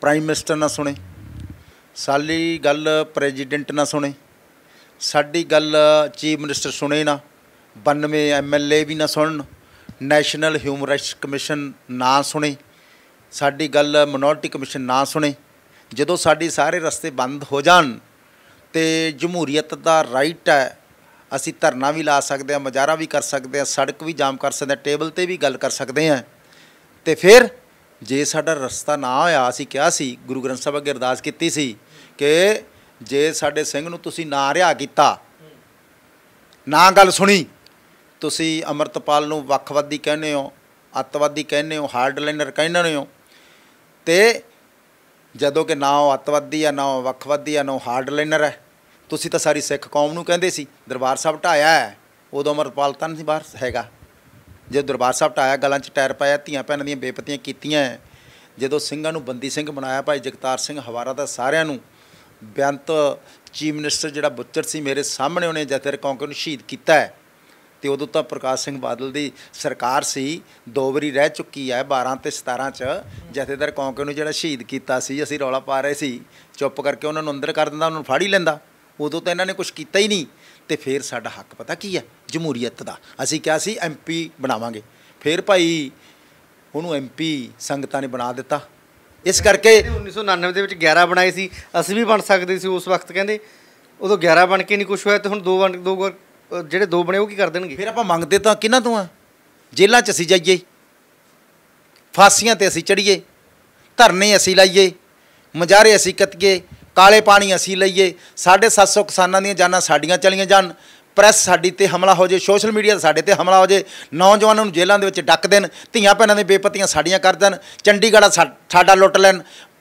ਪ੍ਰਾਈਮ ਮਿਨਿਸਟਰ ਨਾ ਸੁਣੇ ਸਾਡੀ ਗੱਲ ਪ੍ਰੈਜ਼ੀਡੈਂਟ ਨਾ ਸੁਣੇ ਸਾਡੀ ਗੱਲ ਚੀਫ ਮਿਨਿਸਟਰ ਸੁਣੇ ਨਾ 92 ਐਮਐਲਏ ਵੀ ਨਾ ਸੁਣਨ ਨੈਸ਼ਨਲ ਹਿਊਮਨ ਰਾਈਟਸ ਕਮਿਸ਼ਨ ਨਾ ਸੁਣੇ ਸਾਡੀ ਗੱਲ ਮਿਨੋਰਟੀ ਕਮਿਸ਼ਨ ਨਾ ਸੁਣੇ ਜਦੋਂ ਸਾਡੀ ਸਾਰੇ ਰਸਤੇ ਬੰਦ ਹੋ ਜਾਣ ਤੇ ਜਮਹੂਰੀਅਤ ਦਾ ਰਾਈਟ ਹੈ ਅਸੀਂ ਧਰਨਾ ਵੀ ਲਾ ਸਕਦੇ ਹਾਂ ਮਜਾਰਾ ਵੀ ਕਰ ਸਕਦੇ ਹਾਂ ਸੜਕ ਵੀ ਜਾਮ ਕਰ ਸਕਦੇ ਹਾਂ ਟੇਬਲ ਤੇ ਵੀ ਗੱਲ ਕਰ ਸਕਦੇ ਹਾਂ ਤੇ ਫਿਰ ਜੇ ਸਾਡਾ ਰਸਤਾ ਨਾ ਹੋਇਆ ਅਸੀਂ ਕਿਹਾ ਸੀ ਗੁਰੂ ਗ੍ਰੰਥ ਸਾਹਿਬ ਅੱਗੇ ਅਰਦਾਸ ਕੀਤੀ ਸੀ ਕਿ ਜੇ ਸਾਡੇ ਸਿੰਘ ਨੂੰ ਤੁਸੀਂ ਨਾ ਰਿਹਾ ਕੀਤਾ ਨਾ ਗੱਲ ਸੁਣੀ ਤੁਸੀਂ ਅਮਰਤਪਾਲ ਨੂੰ ਵੱਖਵਾਦੀ ਕਹਿੰਦੇ ਹੋ ਅੱਤਵਾਦੀ ਕਹਿੰਦੇ ਹੋ ਹਾਰਡਲਾਈਨਰ ਕਹਿੰਦੇ ਹੋ ਤੇ ਜਦੋਂ ਕਿ ਨਾ ਉਹ ਅੱਤਵਾਦੀ ਆ ਨਾ ਉਹ ਵੱਖਵਾਦੀ ਆ ਨਾ ਉਹ ਹਾਰਡਲਾਈਨਰ ਹੈ ਤੁਸੀਂ ਤਾਂ ਸਾਰੀ ਸਿੱਖ ਕੌਮ ਨੂੰ ਕਹਿੰਦੇ ਸੀ ਦਰਬਾਰ ਸਾਹਿਬ ਢਾਇਆ ਹੈ ਉਦੋਂ ਅਮਰਪਾਲ ਤਾਂ ਨਹੀਂ ਬਾਹਰ ਹੈਗਾ ਜੇ ਦਰਬਾਰ ਸਾਹਿਬ ਢਾਇਆ ਗਲਾਂ 'ਚ ਟਾਇਰ ਪਾਇਆ ਧੀਆਂ ਪੈਣਾਂ ਦੀਆਂ ਬੇਪਤੀਆਂ ਕੀਤੀਆਂ ਜਦੋਂ ਸਿੰਘਾਂ ਨੂੰ ਬੰਦੀ ਸਿੰਘ ਬਣਾਇਆ ਭਾਈ ਜਗਤਾਰ ਸਿੰਘ ਹਵਾਰਾ ਦਾ ਸਾਰਿਆਂ ਨੂੰ ਬੇਅੰਤ ਚੀਫ ਮਿਨਿਸਟਰ ਜਿਹੜਾ ਬੁੱਤਰ ਸੀ ਮੇਰੇ ਸਾਹਮਣੇ ਉਹਨੇ ਜਥੇਰ ਕੌਂਕੇ ਨੂੰ ਸ਼ਹੀਦ ਕੀਤਾ ਹੈ ਤੇ ਉਦੋਂ ਤਾਂ ਪ੍ਰਕਾਸ਼ ਸਿੰਘ ਬਾਦਲ ਦੀ ਸਰਕਾਰ ਸੀ ਦੋ ਵਾਰੀ ਰਹਿ ਚੁੱਕੀ ਆ 12 ਤੇ 17 ਚ ਜਥੇਦਾਰ ਕੌਂਕੇ ਨੂੰ ਜਿਹੜਾ ਸ਼ਹੀਦ ਕੀਤਾ ਸੀ ਅਸੀਂ ਰੌਲਾ ਪਾ ਰਹੇ ਸੀ ਚੁੱਪ ਕਰਕੇ ਉਹਨਾਂ ਨੂੰ ਅੰਦਰ ਕਰ ਦਿੰਦਾ ਉਹਨਾਂ ਨੂੰ ਫੜ ਹੀ ਲੈਂਦਾ ਉਦੋਂ ਤਾਂ ਇਹਨਾਂ ਨੇ ਕੁਝ ਕੀਤਾ ਹੀ ਨਹੀਂ ਤੇ ਫੇਰ ਸਾਡਾ ਹੱਕ ਪਤਾ ਕੀ ਆ ਜਮਹੂਰੀਅਤ ਦਾ ਅਸੀਂ ਕਿਹਾ ਸੀ ਐਮਪੀ ਬਣਾਵਾਂਗੇ ਫੇਰ ਭਾਈ ਉਹਨੂੰ ਐਮਪੀ ਸੰਗਤਾਂ ਨੇ ਬਣਾ ਦਿੱਤਾ ਇਸ ਕਰਕੇ 1999 ਦੇ ਵਿੱਚ 11 ਬਣਾਏ ਸੀ ਅਸੀਂ ਵੀ ਬਣ ਸਕਦੇ ਸੀ ਉਸ ਵਕਤ ਕਹਿੰਦੇ ਉਦੋਂ 11 ਬਣ ਕੇ ਨਹੀਂ ਕੁਝ ਹੋਇਆ ਤੇ ਹੁਣ ਦੋ ਬਣ ਦੋ ਜਿਹੜੇ ਦੋ ਬਣੇ ਉਹ ਕੀ ਕਰ ਦੇਣਗੇ ਫਿਰ ਆਪਾਂ ਮੰਗਦੇ ਤਾਂ ਕਿਹਨਾਂ ਤੋਂ ਆ ਜੇਲ੍ਹਾਂ 'ਚ ਅਸੀਂ ਜਾਈਏ ਫਾਸੀਆਂ ਤੇ ਅਸੀਂ ਚੜੀਏ ਧਰਨੇ ਅਸੀਂ ਲਾਈਏ ਮਜਾਰੇ ਅਸੀਂ ਕੱਤੀਏ ਕਾਲੇ ਪਾਣੀ ਅਸੀਂ ਲਈਏ 750 ਕਿਸਾਨਾਂ ਦੀਆਂ ਜਾਨਾਂ ਸਾਡੀਆਂ ਚਲੀਆਂ ਜਾਣ ਪ੍ਰੈਸ ਸਾਡੀ ਤੇ ਹਮਲਾ ਹੋ ਜੇ ਸੋਸ਼ਲ ਮੀਡੀਆ ਤੇ ਸਾਡੇ ਤੇ ਹਮਲਾ ਹੋ ਜੇ ਨੌਜਵਾਨਾਂ ਨੂੰ ਜੇਲ੍ਹਾਂ ਦੇ ਵਿੱਚ ਡੱਕ ਦੇਣ ਧੀਆਂ ਪੈਣਾਂ ਦੇ ਬੇਪਤੀਆਂ ਸਾਡੀਆਂ ਕਰ ਦੇਣ ਚੰਡੀਗੜ੍ਹ ਸਾਡਾ ਲੁੱਟ ਲੈਣ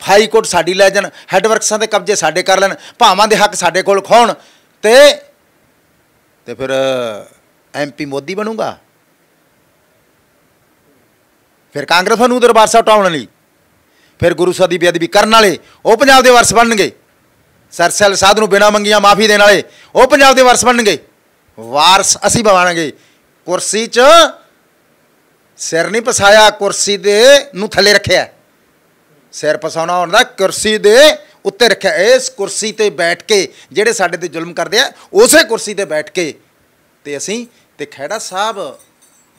ਹਾਈ ਕੋਰਟ ਸਾਡੀ ਲੈ ਜਾਣ ਹੈੱਡਵਰਕਸਾਂ ਦੇ ਕਬਜ਼ੇ ਸਾਡੇ ਕਰ ਲੈਣ ਭਾਵਾਂ ਦੇ ਹੱਕ ਸਾਡੇ ਕੋਲ ਖੋਣ ਤੇ ਤੇ ਫਿਰ ਐਮਪੀ ਮੋਦੀ ਬਣੂਗਾ ਫਿਰ ਕਾਂਗਰਸ ਨੂੰ ਦਰਬਾਰ ਸਾਹਿਬ ਟਾਉਣ ਲਈ ਫਿਰ ਗੁਰੂ ਸਾਹਿਬ ਦੀ ਬੇਅਦਬੀ ਕਰਨ ਵਾਲੇ ਉਹ ਪੰਜਾਬ ਦੇ ਵਾਰਸ ਬਣਨਗੇ ਸਰਸਲ ਸਾਧ ਨੂੰ ਬਿਨਾ ਮੰਗੀਆਂ ਮਾਫੀ ਦੇਣ ਵਾਲੇ ਉਹ ਪੰਜਾਬ ਦੇ ਵਾਰਸ ਬਣਨਗੇ ਵਾਰਸ ਅਸੀਂ ਬਣਾਵਾਂਗੇ ਕੁਰਸੀ 'ਚ ਸਿਰ ਨਹੀਂ ਪਸਾਇਆ ਕੁਰਸੀ ਦੇ ਨੂੰ ਥੱਲੇ ਰੱਖਿਆ ਸਿਰ ਪਸਾਉਣਾ ਹੁੰਦਾ ਕੁਰਸੀ ਦੇ ਉੱਤੇ ਰੱਖਿਆ ਇਸ ਕੁਰਸੀ ਤੇ ਬੈਠ ਕੇ ਜਿਹੜੇ ਸਾਡੇ ਤੇ ਜ਼ੁਲਮ ਕਰਦੇ ਆ ਉਸੇ ਕੁਰਸੀ ਤੇ ਬੈਠ ਕੇ ਤੇ ਅਸੀਂ ਤੇ ਖੈੜਾ ਸਾਹਿਬ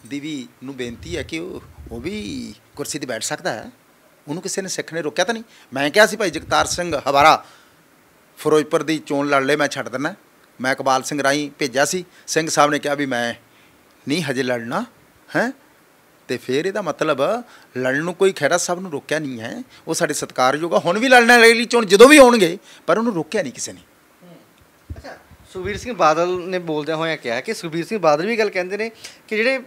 ਦੀ ਵੀ ਨੂੰ ਬੇਨਤੀ ਹੈ ਕਿ ਉਹ ਵੀ ਕੁਰਸੀ ਤੇ ਬੈਠ ਸਕਦਾ ਹੈ ਉਹਨੂੰ ਕਿਸੇ ਨੇ ਸਿੱਖਣੇ ਰੋਕਿਆ ਤਾਂ ਨਹੀਂ ਮੈਂ ਕਿਹਾ ਸੀ ਭਾਈ ਜਗਤਾਰ ਸਿੰਘ ਹਵਾਰਾ ਫਿਰੋਜ਼ਪੁਰ ਦੀ ਚੋਣ ਲੜ ਲੈ ਮੈਂ ਛੱਡ ਦਿੰਦਾ ਮੈਂ ਇਕਬਾਲ ਸਿੰਘ ਰਾਈ ਭੇਜਿਆ ਸੀ ਸਿੰਘ ਸਾਹਿਬ ਨੇ ਕਿਹਾ ਵੀ ਮੈਂ ਨਹੀਂ ਹਜੇ ਲੜਨਾ ਹੈ ਤੇ ਫਿਰ ਇਹਦਾ ਮਤਲਬ ਲੜਨ ਨੂੰ ਕੋਈ ਖੈਰਾ ਸਭ ਨੂੰ ਰੋਕਿਆ ਨਹੀਂ ਹੈ ਉਹ ਸਾਡੇ ਸਤਕਾਰਯੋਗ ਹੁਣ ਵੀ ਲੜਨ ਲਈ ਚੋਣ ਜਦੋਂ ਵੀ ਆਉਣਗੇ ਪਰ ਉਹਨੂੰ ਰੋਕਿਆ ਨਹੀਂ ਕਿਸੇ ਨੇ ਅੱਛਾ ਸੁਵੀਰ ਸਿੰਘ ਬਾਦਲ ਨੇ ਬੋਲਦਿਆਂ ਹੋਇਆ ਕਿਹਾ ਕਿ ਸੁਵੀਰ ਸਿੰਘ ਬਾਦਲ ਵੀ ਗੱਲ ਕਹਿੰਦੇ ਨੇ ਕਿ ਜਿਹੜੇ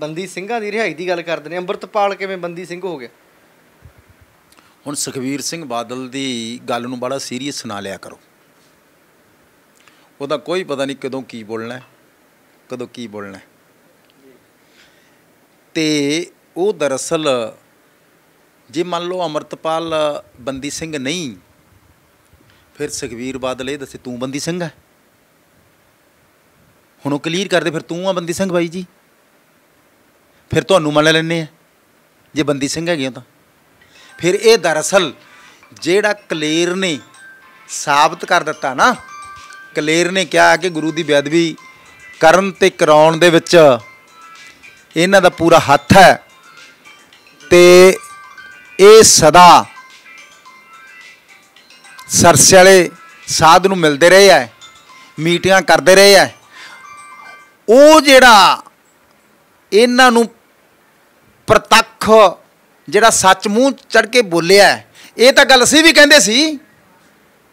ਬੰਦੀ ਸਿੰਘਾਂ ਦੀ ਰਿਹਾਈ ਦੀ ਗੱਲ ਕਰਦੇ ਨੇ ਅੰਮ੍ਰਿਤਪਾਲ ਕਿਵੇਂ ਬੰਦੀ ਸਿੰਘ ਹੋ ਗਿਆ ਹੁਣ ਸੁਖਵੀਰ ਸਿੰਘ ਬਾਦਲ ਦੀ ਗੱਲ ਨੂੰ ਬੜਾ ਸੀਰੀਅਸ ਨਾ ਲਿਆ ਕਰੋ ਉਹਦਾ ਕੋਈ ਪਤਾ ਨਹੀਂ ਕਦੋਂ ਕੀ ਬੋਲਣਾ ਕਦੋਂ ਕੀ ਬੋਲਣਾ ਤੇ ਉਹ ਦਰਅਸਲ ਜੇ ਮੰਨ ਲਓ ਅਮਰਤਪਾਲ ਬੰਦੀ ਸਿੰਘ ਨਹੀਂ ਫਿਰ ਸੁਖਵੀਰ ਬਾਦਲ ਇਹ ਦੱਸੇ ਤੂੰ ਬੰਦੀ ਸਿੰਘ ਹੈ ਹੁਣ ਉਹ ਕਲੀਅਰ ਕਰਦੇ ਫਿਰ ਤੂੰ ਆ ਬੰਦੀ ਸਿੰਘ ਬਾਈ ਜੀ ਫਿਰ ਤੁਹਾਨੂੰ ਮੰਨ ਲੈਣੇ ਆ ਜੇ ਬੰਦੀ ਸਿੰਘ ਹੈਗੇ ਤਾਂ ਫਿਰ ਇਹ ਦਰਅਸਲ ਜਿਹੜਾ ਕਲੇਰ ਨੇ ਸਾਬਤ ਕਰ ਦਿੱਤਾ ਨਾ ਕਲੇਰ ਨੇ ਕਿਹਾ ਕਿ ਗੁਰੂ ਦੀ ਬੇਅਦਬੀ ਕਰਨ ਤੇ ਕਰਾਉਣ ਦੇ ਵਿੱਚ ਇਹਨਾਂ ਦਾ ਪੂਰਾ ਹੱਥ ਹੈ ਤੇ ਇਹ ਸਦਾ ਸਰਸੇ ਵਾਲੇ ਸਾਧ ਨੂੰ ਮਿਲਦੇ ਰਹੇ ਆ ਮੀਟਿੰਗਾਂ ਕਰਦੇ ਰਹੇ ਆ ਉਹ ਜਿਹੜਾ ਇਹਨਾਂ ਨੂੰ ਪ੍ਰਤੱਖ ਜਿਹੜਾ ਸੱਚ ਮੂੰਹ ਚੜ ਕੇ ਬੋਲਿਆ ਇਹ ਤਾਂ ਗੱਲ ਸੀ ਵੀ ਕਹਿੰਦੇ ਸੀ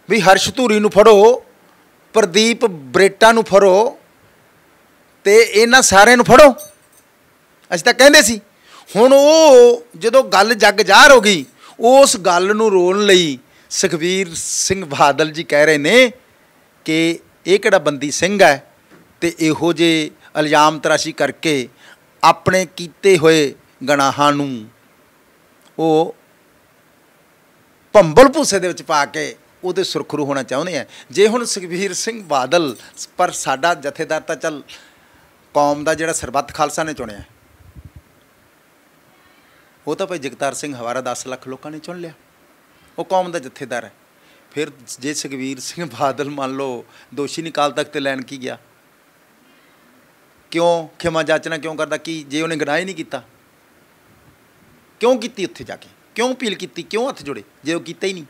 ਵੀ ਹਰਸ਼ ਧੂਰੀ ਨੂੰ ਫੜੋ ਪ੍ਰਦੀਪ ਬਰੇਟਾ ਨੂੰ ਫੜੋ ਤੇ ਇਹਨਾਂ ਸਾਰਿਆਂ ਨੂੰ ਫੜੋ ਅਸੀਂ ਤਾਂ ਕਹਿੰਦੇ ਸੀ ਹੁਣ ਉਹ ਜਦੋਂ ਗੱਲ ਜੱਗ ਜ਼ਾਹਰ ਹੋ ਗਈ ਉਸ ਗੱਲ ਨੂੰ ਰੋਣ ਲਈ ਸੁਖਵੀਰ ਸਿੰਘ ਬਾਦਲ ਜੀ ਕਹਿ ਰਹੇ ਨੇ ਕਿ ਇਹ ਕਿਹੜਾ ਬੰਦੀ ਸਿੰਘ ਹੈ ਤੇ ਇਹੋ ਜੇ ਇਲਜ਼ਾਮ ਤਰਾਸ਼ੀ ਕਰਕੇ ਆਪਣੇ ਕੀਤੇ ਹੋਏ ਗਨਾਹਾਂ ਨੂੰ ਉਹ ਭੰਬਲ ਭੂਸੇ ਦੇ ਵਿੱਚ ਪਾ ਕੇ ਉਹਦੇ ਸੁਰਖਰੂ ਹੋਣਾ ਚਾਹੁੰਦੇ ਆ ਜੇ ਹੁਣ ਸੁਖਵੀਰ ਸਿੰਘ ਬਾਦਲ ਪਰ ਸਾਡਾ ਜਥੇਦਾਰ ਤਾਂ ਚੱਲ ਕੌਮ ਦਾ ਜਿਹੜਾ ਸਰਬੱਤ ਖਾਲਸਾ ਨੇ ਚੁਣਿਆ ਉਹ ਤਾਂ ਭਾਈ ਜਗਤਾਰ ਸਿੰਘ ਹਵਾਰਾ 10 ਲੱਖ ਲੋਕਾਂ ਨੇ ਚੁਣ ਲਿਆ ਉਹ ਕੌਮ ਦਾ ਜਥੇਦਾਰ ਹੈ ਫਿਰ ਜੇ ਸੁਖਵੀਰ ਸਿੰਘ ਬਾਦਲ ਮੰਨ ਲਓ ਦੋਸ਼ੀ ਨਿਕਾਲ ਤੱਕ ਤੇ ਲੈਣ ਕੀ ਗਿਆ ਕਿਉਂ ਖਿਮਾ ਜਾਚਣਾ ਕਿਉਂ ਕਰਦਾ ਕੀ ਜੇ ਉਹਨੇ ਗੁਨਾਹ ਹੀ ਨਹੀਂ ਕੀਤਾ ਕਿਉਂ ਕੀਤੀ ਉੱਥੇ ਜਾ ਕੇ ਕਿਉਂ ਅਪੀਲ ਕੀਤੀ ਕਿਉਂ ਹੱਥ ਜੋੜੇ ਜੇ ਉਹ ਕੀਤਾ ਹੀ ਨਹੀਂ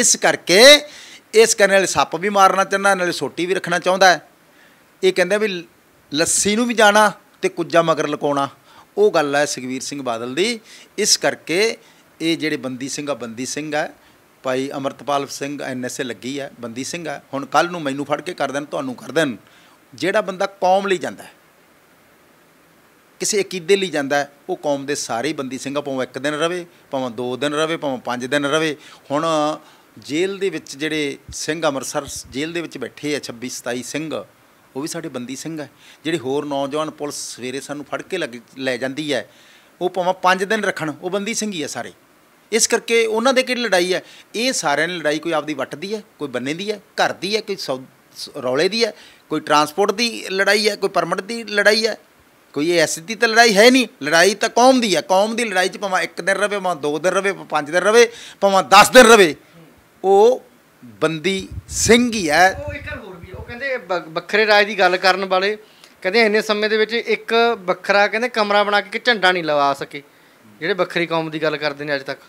ਇਸ ਕਰਕੇ ਇਸ ਕਰਨ ਵਾਲੇ ਸੱਪ ਵੀ ਮਾਰਨਾ ਚਾਹੁੰਦਾ ਨਾਲੇ ਸੋਟੀ ਵੀ ਰੱਖਣਾ ਚਾਹੁੰਦਾ ਇਹ ਕਹਿੰਦਾ ਵੀ ਲੱਸੀ ਨੂੰ ਵੀ ਜਾਣਾ ਤੇ ਕੁੱਜਾ ਮਗਰ ਲਕਾਉਣਾ ਉਹ ਗੱਲ ਹੈ ਸੁਖਵੀਰ ਸਿੰਘ ਬਾਦਲ ਦੀ ਇਸ ਕਰਕੇ ਇਹ ਜਿਹੜੇ ਬੰਦੀ ਸਿੰਘ ਆ ਬੰਦੀ ਸਿੰਘ ਆ ਭਾਈ ਅਮਰਤਪਾਲ ਸਿੰਘ ਐਨਐਸਏ ਲੱਗੀ ਆ ਬੰਦੀ ਸਿੰਘ ਆ ਹੁਣ ਕੱਲ ਨੂੰ ਮੈਨੂੰ ਫੜ ਕੇ ਕਰ ਦੇਣ ਤੁਹਾਨੂੰ ਕਰ ਦੇਣ ਜਿਹੜਾ ਬੰਦਾ ਕੌਮ ਲਈ ਜਾਂਦਾ ਹੈ ਕਿਸੇ ਅਕੀਦੇ ਲਈ ਜਾਂਦਾ ਉਹ ਕੌਮ ਦੇ ਸਾਰੇ ਬੰਦੀ ਸਿੰਘਾਂ ਭਾਵੇਂ ਇੱਕ ਦਿਨ ਰਵੇ ਭਾਵੇਂ ਦੋ ਦਿਨ ਰਵੇ ਭਾਵੇਂ ਪੰਜ ਦਿਨ ਰਵੇ ਹੁਣ ਜੇਲ੍ਹ ਦੇ ਵਿੱਚ ਜਿਹੜੇ ਸਿੰਘ ਅਮਰਸਰ ਜੇਲ੍ਹ ਦੇ ਵਿੱਚ ਬੈਠੇ ਆ 26 27 ਸਿੰਘ ਉਹ ਵੀ ਸਾਡੇ ਬੰਦੀ ਸਿੰਘ ਹੈ ਜਿਹੜੇ ਹੋਰ ਨੌਜਵਾਨ ਪੁਲਿਸ ਸਵੇਰੇ ਸਾਨੂੰ ਫੜ ਕੇ ਲੈ ਜਾਂਦੀ ਹੈ ਉਹ ਭਾਵੇਂ 5 ਦਿਨ ਰੱਖਣ ਉਹ ਬੰਦੀ ਸਿੰਘ ਹੀ ਹੈ ਸਾਰੇ ਇਸ ਕਰਕੇ ਉਹਨਾਂ ਦੇ ਕਿਹੜੀ ਲੜਾਈ ਹੈ ਇਹ ਸਾਰਿਆਂ ਦੀ ਲੜਾਈ ਕੋਈ ਆਪਦੀ ਵੱਟਦੀ ਹੈ ਕੋਈ ਬੰਨੇ ਦੀ ਹੈ ਘਰ ਦੀ ਹੈ ਕੋਈ ਰੌਲੇ ਦੀ ਹੈ ਕੋਈ ਟਰਾਂਸਪੋਰਟ ਦੀ ਲੜਾਈ ਹੈ ਕੋਈ ਪਰਮਿਟ ਦੀ ਲੜਾਈ ਹੈ ਕੋਈ ਐਸੀ ਦੀ ਤਾਂ ਲੜਾਈ ਹੈ ਨਹੀਂ ਲੜਾਈ ਤਾਂ ਕੌਮ ਦੀ ਹੈ ਕੌਮ ਦੀ ਲੜਾਈ 'ਚ ਭਾਵੇਂ ਇੱਕ ਦਿਨ ਰਵੇ ਭਾਵੇਂ ਦੋ ਦਿਨ ਰਵੇ ਭਾਵੇਂ ਪੰਜ ਦਿਨ ਰਵੇ ਭਾਵੇਂ 10 ਦਿਨ ਰਵੇ ਉਹ ਬੰਦੀ ਸਿੰਘ ਹੀ ਹੈ ਕਹਿੰਦੇ ਵੱਖਰੇ ਰਾਜ ਦੀ ਗੱਲ ਕਰਨ ਵਾਲੇ ਕਹਿੰਦੇ ਇੰਨੇ ਸਮੇਂ ਦੇ ਵਿੱਚ ਇੱਕ ਵੱਖਰਾ ਕਹਿੰਦੇ ਕਮਰਾ ਬਣਾ ਕੇ ਕਿ ਝੰਡਾ ਨਹੀਂ ਲਵਾ ਸਕੇ ਜਿਹੜੇ ਵੱਖਰੀ ਕੌਮ ਦੀ ਗੱਲ ਕਰਦੇ ਨੇ ਅੱਜ ਤੱਕ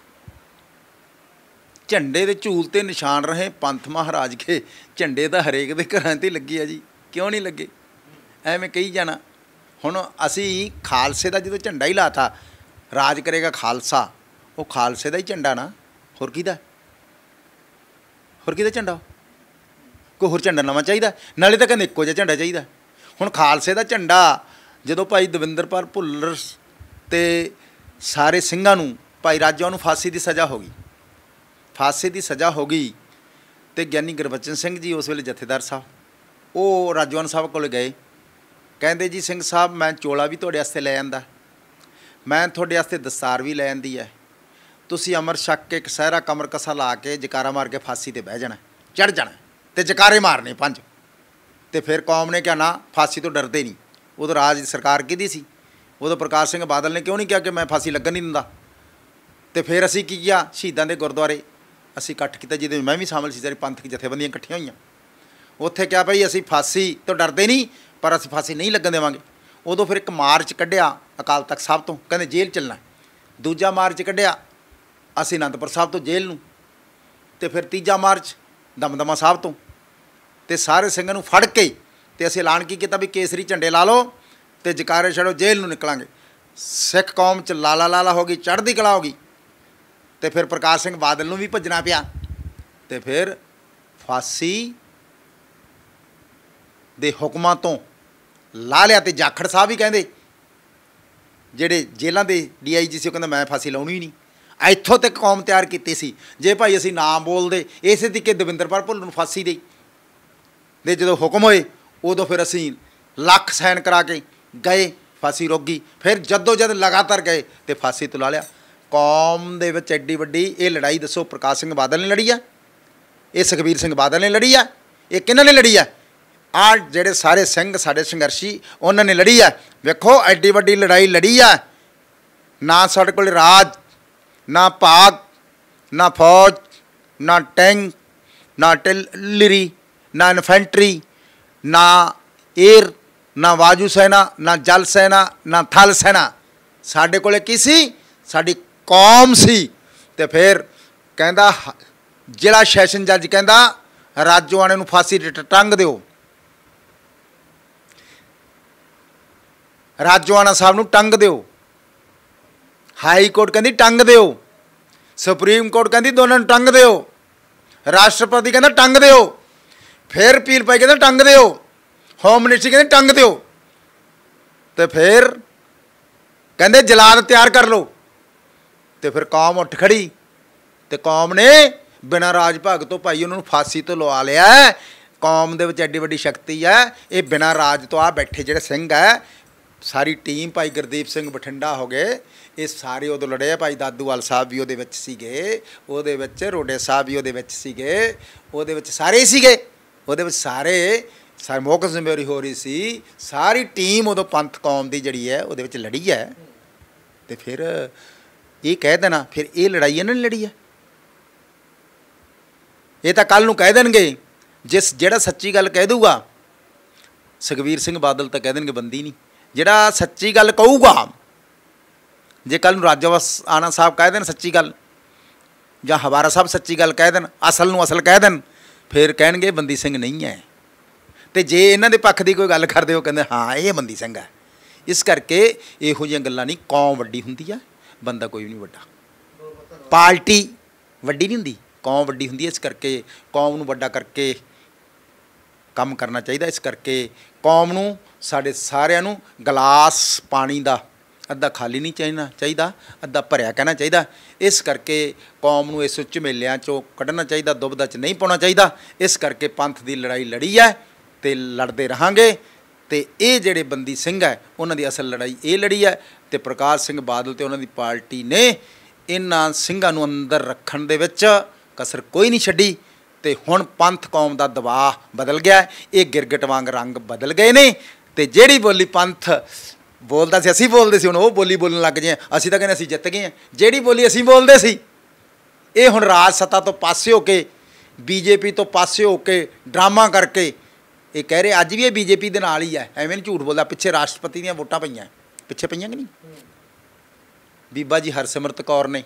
ਝੰਡੇ ਦੇ ਝੂਲ ਤੇ ਨਿਸ਼ਾਨ ਰਹੇ ਪੰਥ ਮਹਾਰਾਜ ਕੇ ਝੰਡੇ ਤਾਂ ਹਰੇਕ ਦੇ ਘਰਾਂ ਤੇ ਲੱਗੇ ਆ ਜੀ ਕਿਉਂ ਨਹੀਂ ਲੱਗੇ ਐਵੇਂ ਕਹੀ ਜਾਣਾ ਹੁਣ ਅਸੀਂ ਖਾਲਸੇ ਦਾ ਜਦੋਂ ਝੰਡਾ ਹੀ ਲਾਤਾ ਰਾਜ ਕਰੇਗਾ ਖਾਲਸਾ ਉਹ ਖਾਲਸੇ ਦਾ ਹੀ ਝੰਡਾ ਨਾ ਹੋਰ ਕੀ ਦਾ ਹੋਰ ਕੀ ਦਾ ਝੰਡਾ ਕੋਈ ਹੋਰ ਝੰਡਾ ਨਵਾਂ ਚਾਹੀਦਾ ਨਾਲੇ ਤਾਂ ਕਹਿੰਦੇ ਇੱਕੋ ਜਿਹਾ ਝੰਡਾ ਚਾਹੀਦਾ ਹੁਣ ਖਾਲਸੇ ਦਾ ਝੰਡਾ ਜਦੋਂ ਭਾਈ ਦਵਿੰਦਰਪਾਲ ਭੁੱਲਰ ਤੇ ਸਾਰੇ ਸਿੰਘਾਂ ਨੂੰ ਭਾਈ ਰਾਜਾ ਨੂੰ ਫਾਂਸੀ ਦੀ ਸਜ਼ਾ ਹੋ ਗਈ ਫਾਂਸੀ ਦੀ ਸਜ਼ਾ ਹੋ ਗਈ ਤੇ ਗਿਆਨੀ ਗੁਰਬਚਨ ਸਿੰਘ ਜੀ ਉਸ ਵੇਲੇ ਜਥੇਦਾਰ ਸਾਹਿਬ ਉਹ ਰਾਜਵਾਨ ਸਾਹਿਬ ਕੋਲ ਗਏ ਕਹਿੰਦੇ ਜੀ ਸਿੰਘ ਸਾਹਿਬ ਮੈਂ ਚੋਲਾ ਵੀ ਤੁਹਾਡੇ ਵਾਸਤੇ ਲੈ ਆਂਦਾ ਮੈਂ ਤੁਹਾਡੇ ਵਾਸਤੇ ਦਸਤਾਰ ਵੀ ਲੈ ਆਂਦੀ ਐ ਤੁਸੀਂ ਅਮਰ ਛੱਕ ਕੇ ਇੱਕ ਸਹਿਰਾ ਕਮਰ ਕਸਾ ਲਾ ਕੇ ਜਕਾਰਾ ਮਾਰ ਕੇ ਫਾਂਸੀ ਤੇ ਬਹਿ ਜਾਣਾ ਚੜ ਜਾਣਾ ਤੇ ਜਕਾਰੇ ਮਾਰਨੇ ਪੰਜ ਤੇ ਫਿਰ ਕੌਮ ਨੇ ਕਿਹਾ ਨਾ ਫਾਸੀ ਤੋਂ ਡਰਦੇ ਨਹੀਂ ਉਦੋਂ ਰਾਜ ਦੀ ਸਰਕਾਰ ਕਿਹਦੀ ਸੀ ਉਦੋਂ ਪ੍ਰਕਾਸ਼ ਸਿੰਘ ਬਾਦਲ ਨੇ ਕਿਉਂ ਨਹੀਂ ਕਿਹਾ ਕਿ ਮੈਂ ਫਾਸੀ ਲੱਗਣ ਨਹੀਂ ਦਿੰਦਾ ਤੇ ਫਿਰ ਅਸੀਂ ਕੀ ਕੀਤਾ ਸ਼ਹੀਦਾਂ ਦੇ ਗੁਰਦੁਆਰੇ ਅਸੀਂ ਇਕੱਠ ਕੀਤਾ ਜਿਹਦੇ ਵਿੱਚ ਮੈਂ ਵੀ ਸ਼ਾਮਲ ਸੀ ਸਾਰੇ ਪੰਥਕ ਜਥੇਬੰਦੀਆਂ ਇਕੱਠੀਆਂ ਹੋਈਆਂ ਉੱਥੇ ਕਿਹਾ ਭਾਈ ਅਸੀਂ ਫਾਸੀ ਤੋਂ ਡਰਦੇ ਨਹੀਂ ਪਰ ਅਸੀਂ ਫਾਸੀ ਨਹੀਂ ਲੱਗਣ ਦੇਵਾਂਗੇ ਉਦੋਂ ਫਿਰ ਇੱਕ ਮਾਰਚ ਕੱਢਿਆ ਅਕਾਲ ਤਖਤ ਸਾਹਿਬ ਤੋਂ ਕਹਿੰਦੇ ਜੇਲ੍ਹ ਚੱਲਣਾ ਦੂਜਾ ਮਾਰਚ ਕੱਢਿਆ ਅਸੀਂ ਅਨੰਦਪੁਰ ਸਾਹਿਬ ਤੋਂ ਜੇਲ੍ਹ ਨੂੰ ਤੇ ਫਿਰ ਤੀਜਾ ਮਾਰਚ ਦਮਦਮਾ ਸਾਹਿਬ ਤੋਂ ਤੇ ਸਾਰੇ ਸਿੰਘਾਂ ਨੂੰ ਫੜ ਕੇ ਤੇ ਅਸੀਂ ਐਲਾਨ ਕੀ ਕੀਤਾ ਵੀ ਕੇਸਰੀ ਝੰਡੇ ਲਾ ਲਓ ਤੇ ਜਕਾਰੇ ਛੜੋ ਜੇਲ੍ਹ ਨੂੰ ਨਿਕਲਾਂਗੇ ਸਿੱਖ ਕੌਮ ਚ ਲਾਲਾ ਲਾਲਾ ਹੋ ਗਈ ਚੜ੍ਹਦੀ ਕਲਾ ਹੋ ਗਈ ਤੇ ਫਿਰ ਪ੍ਰਕਾਸ਼ ਸਿੰਘ ਬਾਦਲ ਨੂੰ ਵੀ ਭੱਜਣਾ ਪਿਆ ਤੇ ਫਿਰ ਫਾਸੀ ਦੇ ਹੁਕਮਾਂ ਤੋਂ ਲਾ ਲਿਆ ਤੇ ਜਾਖੜ ਸਾਹਿਬ ਵੀ ਕਹਿੰਦੇ ਜਿਹੜੇ ਜੇਲ੍ਹਾਂ ਦੇ ਡੀਆਈਜੀ ਸੀ ਉਹ ਕਹਿੰਦਾ ਮੈਂ ਫਾਸੀ ਲਾਉਣੀ ਹੀ ਨਹੀਂ ਇੱਥੋਂ ਤੱਕ ਕੌਮ ਤਿਆਰ ਕੀਤੀ ਸੀ ਜੇ ਭਾਈ ਅਸੀਂ ਨਾਮ ਬੋਲਦੇ ਇਸੇ ਤਰੀਕੇ ਦਵਿੰਦਰ ਭੁੱਲ ਨੂੰ ਫਾਸੀ ਦੇ ਦੇ ਜਦੋਂ ਹੁਕਮ ਹੋਏ ਉਦੋਂ ਫਿਰ ਅਸੀਂ ਲੱਖ ਸਾਈਨ ਕਰਾ ਕੇ ਗਏ ਫਾਸੀ ਰੋਗੀ ਫਿਰ ਜਦੋਂ ਜਦ ਲਗਾਤਾਰ ਗਏ ਤੇ ਫਾਸੀ ਤੁਲਾ ਲਿਆ ਕੌਮ ਦੇ ਵਿੱਚ ਐਡੀ ਵੱਡੀ ਇਹ ਲੜਾਈ ਦੱਸੋ ਪ੍ਰਕਾਸ਼ ਸਿੰਘ ਬਾਦਲ ਨੇ ਲੜੀ ਆ ਇਹ ਸੁਖਬੀਰ ਸਿੰਘ ਬਾਦਲ ਨੇ ਲੜੀ ਆ ਇਹ ਕਿਹਨਾਂ ਨੇ ਲੜੀ ਆ ਆ ਜਿਹੜੇ ਸਾਰੇ ਸਿੰਘ ਸਾਡੇ ਸੰਘਰਸ਼ੀ ਉਹਨਾਂ ਨੇ ਲੜੀ ਆ ਵੇਖੋ ਐਡੀ ਵੱਡੀ ਲੜਾਈ ਲੜੀ ਆ ਨਾ ਸਾਡੇ ਕੋਲ ਰਾਜ ਨਾ ਭਾਗ ਨਾ ਫੌਜ ਨਾ ਟੈਂਕ ਨਾ ਟਿਲਰੀ ਨਾ ਇਨਫੈਂਟਰੀ ਨਾ 에ਅਰ ਨਾ ਵਾਜੂ ਸੈਨਾ ਨਾ ਜਲ ਸੈਨਾ ਨਾ ਥਲ ਸੈਨਾ ਸਾਡੇ ਕੋਲੇ ਕੀ ਸੀ ਸਾਡੀ ਕੌਮ ਸੀ ਤੇ ਫਿਰ ਕਹਿੰਦਾ ਜਿਹੜਾ ਸੈਸ਼ਨ ਜੱਜ ਕਹਿੰਦਾ ਰਾਜੋਆਣੇ ਨੂੰ ਫਾਸੀ ਦੇ ਟੰਗ ਦਿਓ ਰਾਜੋਆਣਾ ਸਾਹਿਬ ਨੂੰ ਟੰਗ ਦਿਓ ਹਾਈ ਕੋਰਟ ਕਹਿੰਦੀ ਟੰਗ ਦਿਓ ਸੁਪਰੀਮ ਕੋਰਟ ਕਹਿੰਦੀ ਦੋਨਾਂ ਨੂੰ ਟੰਗ ਦਿਓ ਰਾਸ਼ਟਰਪਤੀ ਕਹਿੰਦਾ ਟੰਗ ਦਿਓ ਫਿਰ ਪੀਲ ਪਾਈ ਕਹਿੰਦਾ ਟੰਗ ਦਿਓ ਹੋਮ ਮਿਨਿਸਟਰੀ ਕਹਿੰਦੀ ਟੰਗ ਦਿਓ ਤੇ ਫਿਰ ਕਹਿੰਦੇ ਜਲਾਦ ਤਿਆਰ ਕਰ ਲਓ ਤੇ ਫਿਰ ਕੌਮ ਉੱਠ ਖੜੀ ਤੇ ਕੌਮ ਨੇ ਬਿਨਾਂ ਰਾਜ ਭਾਗ ਤੋਂ ਭਾਈ ਉਹਨਾਂ ਨੂੰ ਫਾਸੀ ਤੋਂ ਲਵਾ ਲਿਆ ਕੌਮ ਦੇ ਵਿੱਚ ਐਡੀ ਵੱਡੀ ਸ਼ਕਤੀ ਹੈ ਇਹ ਬਿਨਾਂ ਰਾਜ ਤੋਂ ਆ ਬੈਠੇ ਜਿਹੜੇ ਸਿੰਘ ਹੈ ਸਾਰੀ ਟੀਮ ਭਾਈ ਗੁਰਦੀਪ ਸਿੰਘ ਬਠਿੰਡਾ ਹੋ ਗਏ ਇਹ ਸਾਰੇ ਉਦੋਂ ਲੜੇ ਭਾਈ ਦਾਦੂਵਾਲ ਸਾਹਿਬ ਵੀ ਉਹਦੇ ਵਿੱਚ ਸੀਗੇ ਉਹਦੇ ਵਿੱਚ ਰੋਡੇ ਸਾਹਿਬ ਵੀ ਉਹਦੇ ਵਿੱਚ ਸੀਗੇ ਉਹਦੇ ਵਿੱਚ ਸਾਰੇ ਸੀਗੇ ਉਹਦੇ ਵਿੱਚ ਸਾਰੇ ਸਾਰੇ ਮੋਕਸ ਜ਼ਿੰਮੇਵਾਰੀ ਹੋ ਰਹੀ ਸੀ ਸਾਰੀ ਟੀਮ ਉਦੋਂ ਪੰਥ ਕੌਮ ਦੀ ਜਿਹੜੀ ਹੈ ਉਹਦੇ ਵਿੱਚ ਲੜੀ ਹੈ ਤੇ ਫਿਰ ਇਹ ਕਹਿ ਦੇਣਾ ਫਿਰ ਇਹ ਲੜਾਈ ਇਹਨਾਂ ਨੇ ਲੜੀ ਹੈ ਇਹ ਤਾਂ ਕੱਲ ਨੂੰ ਕਹਿ ਦੇਣਗੇ ਜਿਸ ਜਿਹੜਾ ਸੱਚੀ ਗੱਲ ਕਹਿ ਦੂਗਾ ਸੁਖਵੀਰ ਸਿੰਘ ਬਾਦਲ ਤਾਂ ਕਹਿ ਦੇਣਗੇ ਬੰਦੀ ਨਹੀਂ ਜਿਹੜਾ ਸੱਚੀ ਗੱਲ ਕਹੂਗਾ ਜੇ ਕੱਲ ਨੂੰ ਰਾਜਵਸ ਆਣਾ ਸਾਹਿਬ ਕਹਿ ਦੇਣ ਸੱਚੀ ਗੱਲ ਜਾਂ ਹਵਾਰਾ ਸਾਹਿਬ ਸੱਚੀ ਗੱਲ ਕਹਿ ਦੇਣ ਅਸਲ ਨੂੰ ਅਸਲ ਕਹਿ ਦੇਣ ਫਿਰ ਕਹਿਣਗੇ ਬੰਦੀ ਸਿੰਘ ਨਹੀਂ ਹੈ ਤੇ ਜੇ ਇਹਨਾਂ ਦੇ ਪੱਖ ਦੀ ਕੋਈ ਗੱਲ ਕਰਦੇ ਹੋ ਕਹਿੰਦੇ ਹਾਂ ਇਹ ਬੰਦੀ ਸਿੰਘ ਹੈ ਇਸ ਕਰਕੇ ਇਹੋ ਜਿਹੀਆਂ ਗੱਲਾਂ ਨਹੀਂ ਕੌਮ ਵੱਡੀ ਹੁੰਦੀ ਆ ਬੰਦਾ ਕੋਈ ਨਹੀਂ ਵੱਡਾ ਪਾਰਟੀ ਵੱਡੀ ਨਹੀਂ ਹੁੰਦੀ ਕੌਮ ਵੱਡੀ ਹੁੰਦੀ ਹੈ ਇਸ ਕਰਕੇ ਕੌਮ ਨੂੰ ਵੱਡਾ ਕਰਕੇ ਕੰਮ ਕਰਨਾ ਚਾਹੀਦਾ ਇਸ ਕਰਕੇ ਕੌਮ ਨੂੰ ਸਾਡੇ ਸਾਰਿਆਂ ਨੂੰ ਗਲਾਸ ਪਾਣੀ ਦਾ ਅੱਧਾ ਖਾਲੀ ਨਹੀਂ ਚਾਹੀਦਾ ਚਾਹੀਦਾ ਅੱਧਾ ਭਰਿਆ ਕਹਿਣਾ ਚਾਹੀਦਾ ਇਸ ਕਰਕੇ ਕੌਮ ਨੂੰ ਇਸ ਝਮੇਲਿਆਂ ਚੋਂ ਕੱਢਣਾ ਚਾਹੀਦਾ ਦੁਬਦਾ ਚ ਨਹੀਂ ਪਾਉਣਾ ਚਾਹੀਦਾ ਇਸ ਕਰਕੇ ਪੰਥ ਦੀ ਲੜਾਈ ਲੜੀ ਹੈ ਤੇ ਲੜਦੇ ਰਹਾਂਗੇ ਤੇ ਇਹ ਜਿਹੜੇ ਬੰਦੀ ਸਿੰਘ ਹੈ ਉਹਨਾਂ ਦੀ ਅਸਲ ਲੜਾਈ ਇਹ ਲੜੀ ਹੈ ਤੇ ਪ੍ਰਕਾਸ਼ ਸਿੰਘ ਬਾਦਲ ਤੇ ਉਹਨਾਂ ਦੀ ਪਾਰਟੀ ਨੇ ਇਹਨਾਂ ਸਿੰਘਾਂ ਨੂੰ ਅੰਦਰ ਰੱਖਣ ਦੇ ਵਿੱਚ ਕਸਰ ਕੋਈ ਨਹੀਂ ਛੱਡੀ ਤੇ ਹੁਣ ਪੰਥ ਕੌਮ ਦਾ ਦਬਾਅ ਬਦਲ ਗਿਆ ਇਹ ਗਿਰਗਟ ਵਾਂਗ ਰੰਗ ਬਦਲ ਗਏ ਨੇ ਤੇ ਜਿਹੜੀ ਬੋਲੀ ਪੰਥ ਬੋਲਦਾ ਸੀ ਅਸੀਂ ਬੋਲਦੇ ਸੀ ਹੁਣ ਉਹ ਬੋਲੀ ਬੋਲਣ ਲੱਗ ਜੇ ਅਸੀਂ ਤਾਂ ਕਹਿੰਦੇ ਅਸੀਂ ਜਿੱਤ ਗਏ ਆ ਜਿਹੜੀ ਬੋਲੀ ਅਸੀਂ ਬੋਲਦੇ ਸੀ ਇਹ ਹੁਣ ਰਾਜ ਸੱਤਾ ਤੋਂ ਪਾਸੇ ਹੋ ਕੇ ਬੀਜੇਪੀ ਤੋਂ ਪਾਸੇ ਹੋ ਕੇ ਡਰਾਮਾ ਕਰਕੇ ਇਹ ਕਹਿ ਰਹੇ ਅੱਜ ਵੀ ਇਹ ਬੀਜੇਪੀ ਦੇ ਨਾਲ ਹੀ ਆ ਐਵੇਂ ਨਹੀਂ ਝੂਠ ਬੋਲਦਾ ਪਿੱਛੇ ਰਾਸ਼ਟਰਪਤੀ ਦੀਆਂ ਵੋਟਾਂ ਪਈਆਂ ਪਿੱਛੇ ਪਈਆਂ ਕਿ ਨਹੀਂ ਬੀਬਾ ਜੀ ਹਰਸਿਮਰਤ ਕੌਰ ਨੇ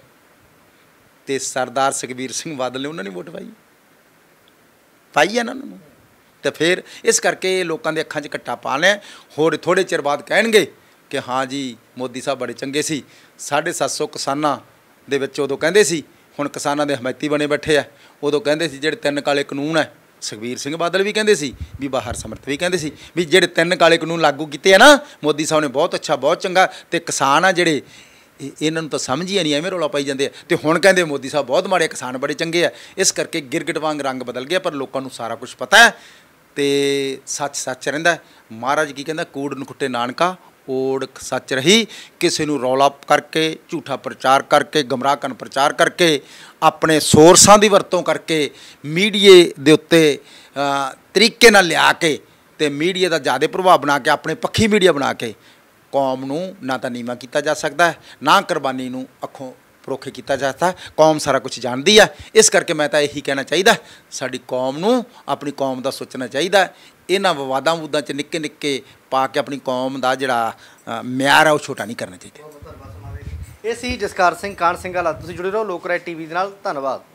ਤੇ ਸਰਦਾਰ ਸੁਖਬੀਰ ਸਿੰਘ ਬਾਦਲ ਨੇ ਉਹਨਾਂ ਨੇ ਵੋਟ ਪਾਈ ਪਾਈ ਆ ਨਾ ਉਹਨਾਂ ਨੂੰ ਤੇ ਫਿਰ ਇਸ ਕਰਕੇ ਲੋਕਾਂ ਦੇ ਅੱਖਾਂ 'ਚ ਕੱਟਾ ਪਾ ਲਿਆ ਹੋਰ ਥੋੜੇ ਚਿਰ ਬਾਅਦ ਕਹਿਣਗੇ ਕਿ ਹਾਂ ਜੀ ਮੋਦੀ ਸਾਹਿਬ ਬੜੇ ਚੰਗੇ ਸੀ 750 ਕਿਸਾਨਾਂ ਦੇ ਵਿੱਚ ਉਦੋਂ ਕਹਿੰਦੇ ਸੀ ਹੁਣ ਕਿਸਾਨਾਂ ਦੇ ਹਮਾਇਤੀ ਬਣੇ ਬੈਠੇ ਆ ਉਦੋਂ ਕਹਿੰਦੇ ਸੀ ਜਿਹੜੇ ਤਿੰਨ ਕਾਲੇ ਕਾਨੂੰਨ ਹੈ ਸੁਖਵੀਰ ਸਿੰਘ ਬਾਦਲ ਵੀ ਕਹਿੰਦੇ ਸੀ ਵੀ ਬਾਹਰ ਸਮਰਥ ਵੀ ਕਹਿੰਦੇ ਸੀ ਵੀ ਜਿਹੜੇ ਤਿੰਨ ਕਾਲੇ ਕਾਨੂੰਨ ਲਾਗੂ ਕੀਤੇ ਆ ਨਾ ਮੋਦੀ ਸਾਹਿਬ ਨੇ ਬਹੁਤ ਅੱਛਾ ਬਹੁਤ ਚੰਗਾ ਤੇ ਕਿਸਾਨ ਆ ਜਿਹੜੇ ਇਹਨਾਂ ਨੂੰ ਤਾਂ ਸਮਝ ਹੀ ਨਹੀਂ ਐਵੇਂ ਰੋਲਾ ਪਾਈ ਜਾਂਦੇ ਆ ਤੇ ਹੁਣ ਕਹਿੰਦੇ ਮੋਦੀ ਸਾਹਿਬ ਬਹੁਤ ਮਾੜੇ ਕਿਸਾਨ ਬੜੇ ਚੰਗੇ ਆ ਇਸ ਕਰਕੇ ਗਿਰਗਟ ਵਾਂਗ ਰੰਗ ਬਦਲ ਗਿਆ ਪਰ ਲੋਕਾਂ ਨੂੰ ਸਾਰਾ ਕੁਝ ਪਤਾ ਹੈ ਤੇ ਸੱਚ ਸੱਚ ਰਹਿੰਦਾ ਮਹਾਰਾਜ ਕੀ ਕਹਿੰਦਾ ਕੂੜ ਨੂੰ ਖੁੱਟੇ ਨਾਨਕਾ ਓੜਕ ਸੱਚ ਰਹੀ ਕਿਸੇ ਨੂੰ ਰੌਲਾ ਕਰਕੇ ਝੂਠਾ ਪ੍ਰਚਾਰ ਕਰਕੇ ਕਰਨ ਪ੍ਰਚਾਰ ਕਰਕੇ ਆਪਣੇ ਸੋਰਸਾਂ ਦੀ ਵਰਤੋਂ ਕਰਕੇ ਮੀਡੀਏ ਦੇ ਉੱਤੇ ਤਰੀਕੇ ਨਾਲ ਲਿਆ ਕੇ ਤੇ ਮੀਡੀਆ ਦਾ ਜ਼ਿਆਦਾ ਪ੍ਰਭਾਵ ਬਣਾ ਕੇ ਆਪਣੇ ਪੱਖੀ ਮੀਡੀਆ ਬਣਾ ਕੇ ਕੌਮ ਨੂੰ ਨਾ ਤਾਂ ਨੀਵਾ ਕੀਤਾ ਜਾ ਸਕਦਾ ਹੈ ਨਾ ਕੁਰਬਾਨੀ ਨੂੰ ਅੱਖੋਂ ਪਰੋਖੇ ਕੀਤਾ ਜਾਂਦਾ ਕੌਮ ਸਾਰਾ ਕੁਝ ਜਾਣਦੀ ਆ ਇਸ ਕਰਕੇ ਮੈਂ ਤਾਂ ਇਹੀ ਕਹਿਣਾ ਚਾਹੀਦਾ ਸਾਡੀ ਕੌਮ ਨੂੰ ਆਪਣੀ ਕੌਮ ਦਾ ਸੋਚਣਾ ਚਾਹੀਦਾ ਇਹਨਾਂ ਵਿਵਾਦਾਂ ਬੁੱਦਾਂ 'ਚ ਨਿੱਕੇ ਨਿੱਕੇ ਪਾ ਕੇ ਆਪਣੀ ਕੌਮ ਦਾ ਜਿਹੜਾ ਮਿਆਰ ਆ ਉਹ ਛੋਟਾ ਨਹੀਂ ਕਰਨਾ ਚਾਹੀਦਾ ਇਹ ਸੀ ਜਸਕਾਰ ਸਿੰਘ ਕਾਨ ਸਿੰਘ ਸਿੰਘਾਲਾ ਤੁਸੀਂ ਜੁੜੇ ਰਹੋ ਲੋਕ ਰਾਏ ਟੀਵੀ ਦੇ ਨਾਲ ਧੰਨਵਾਦ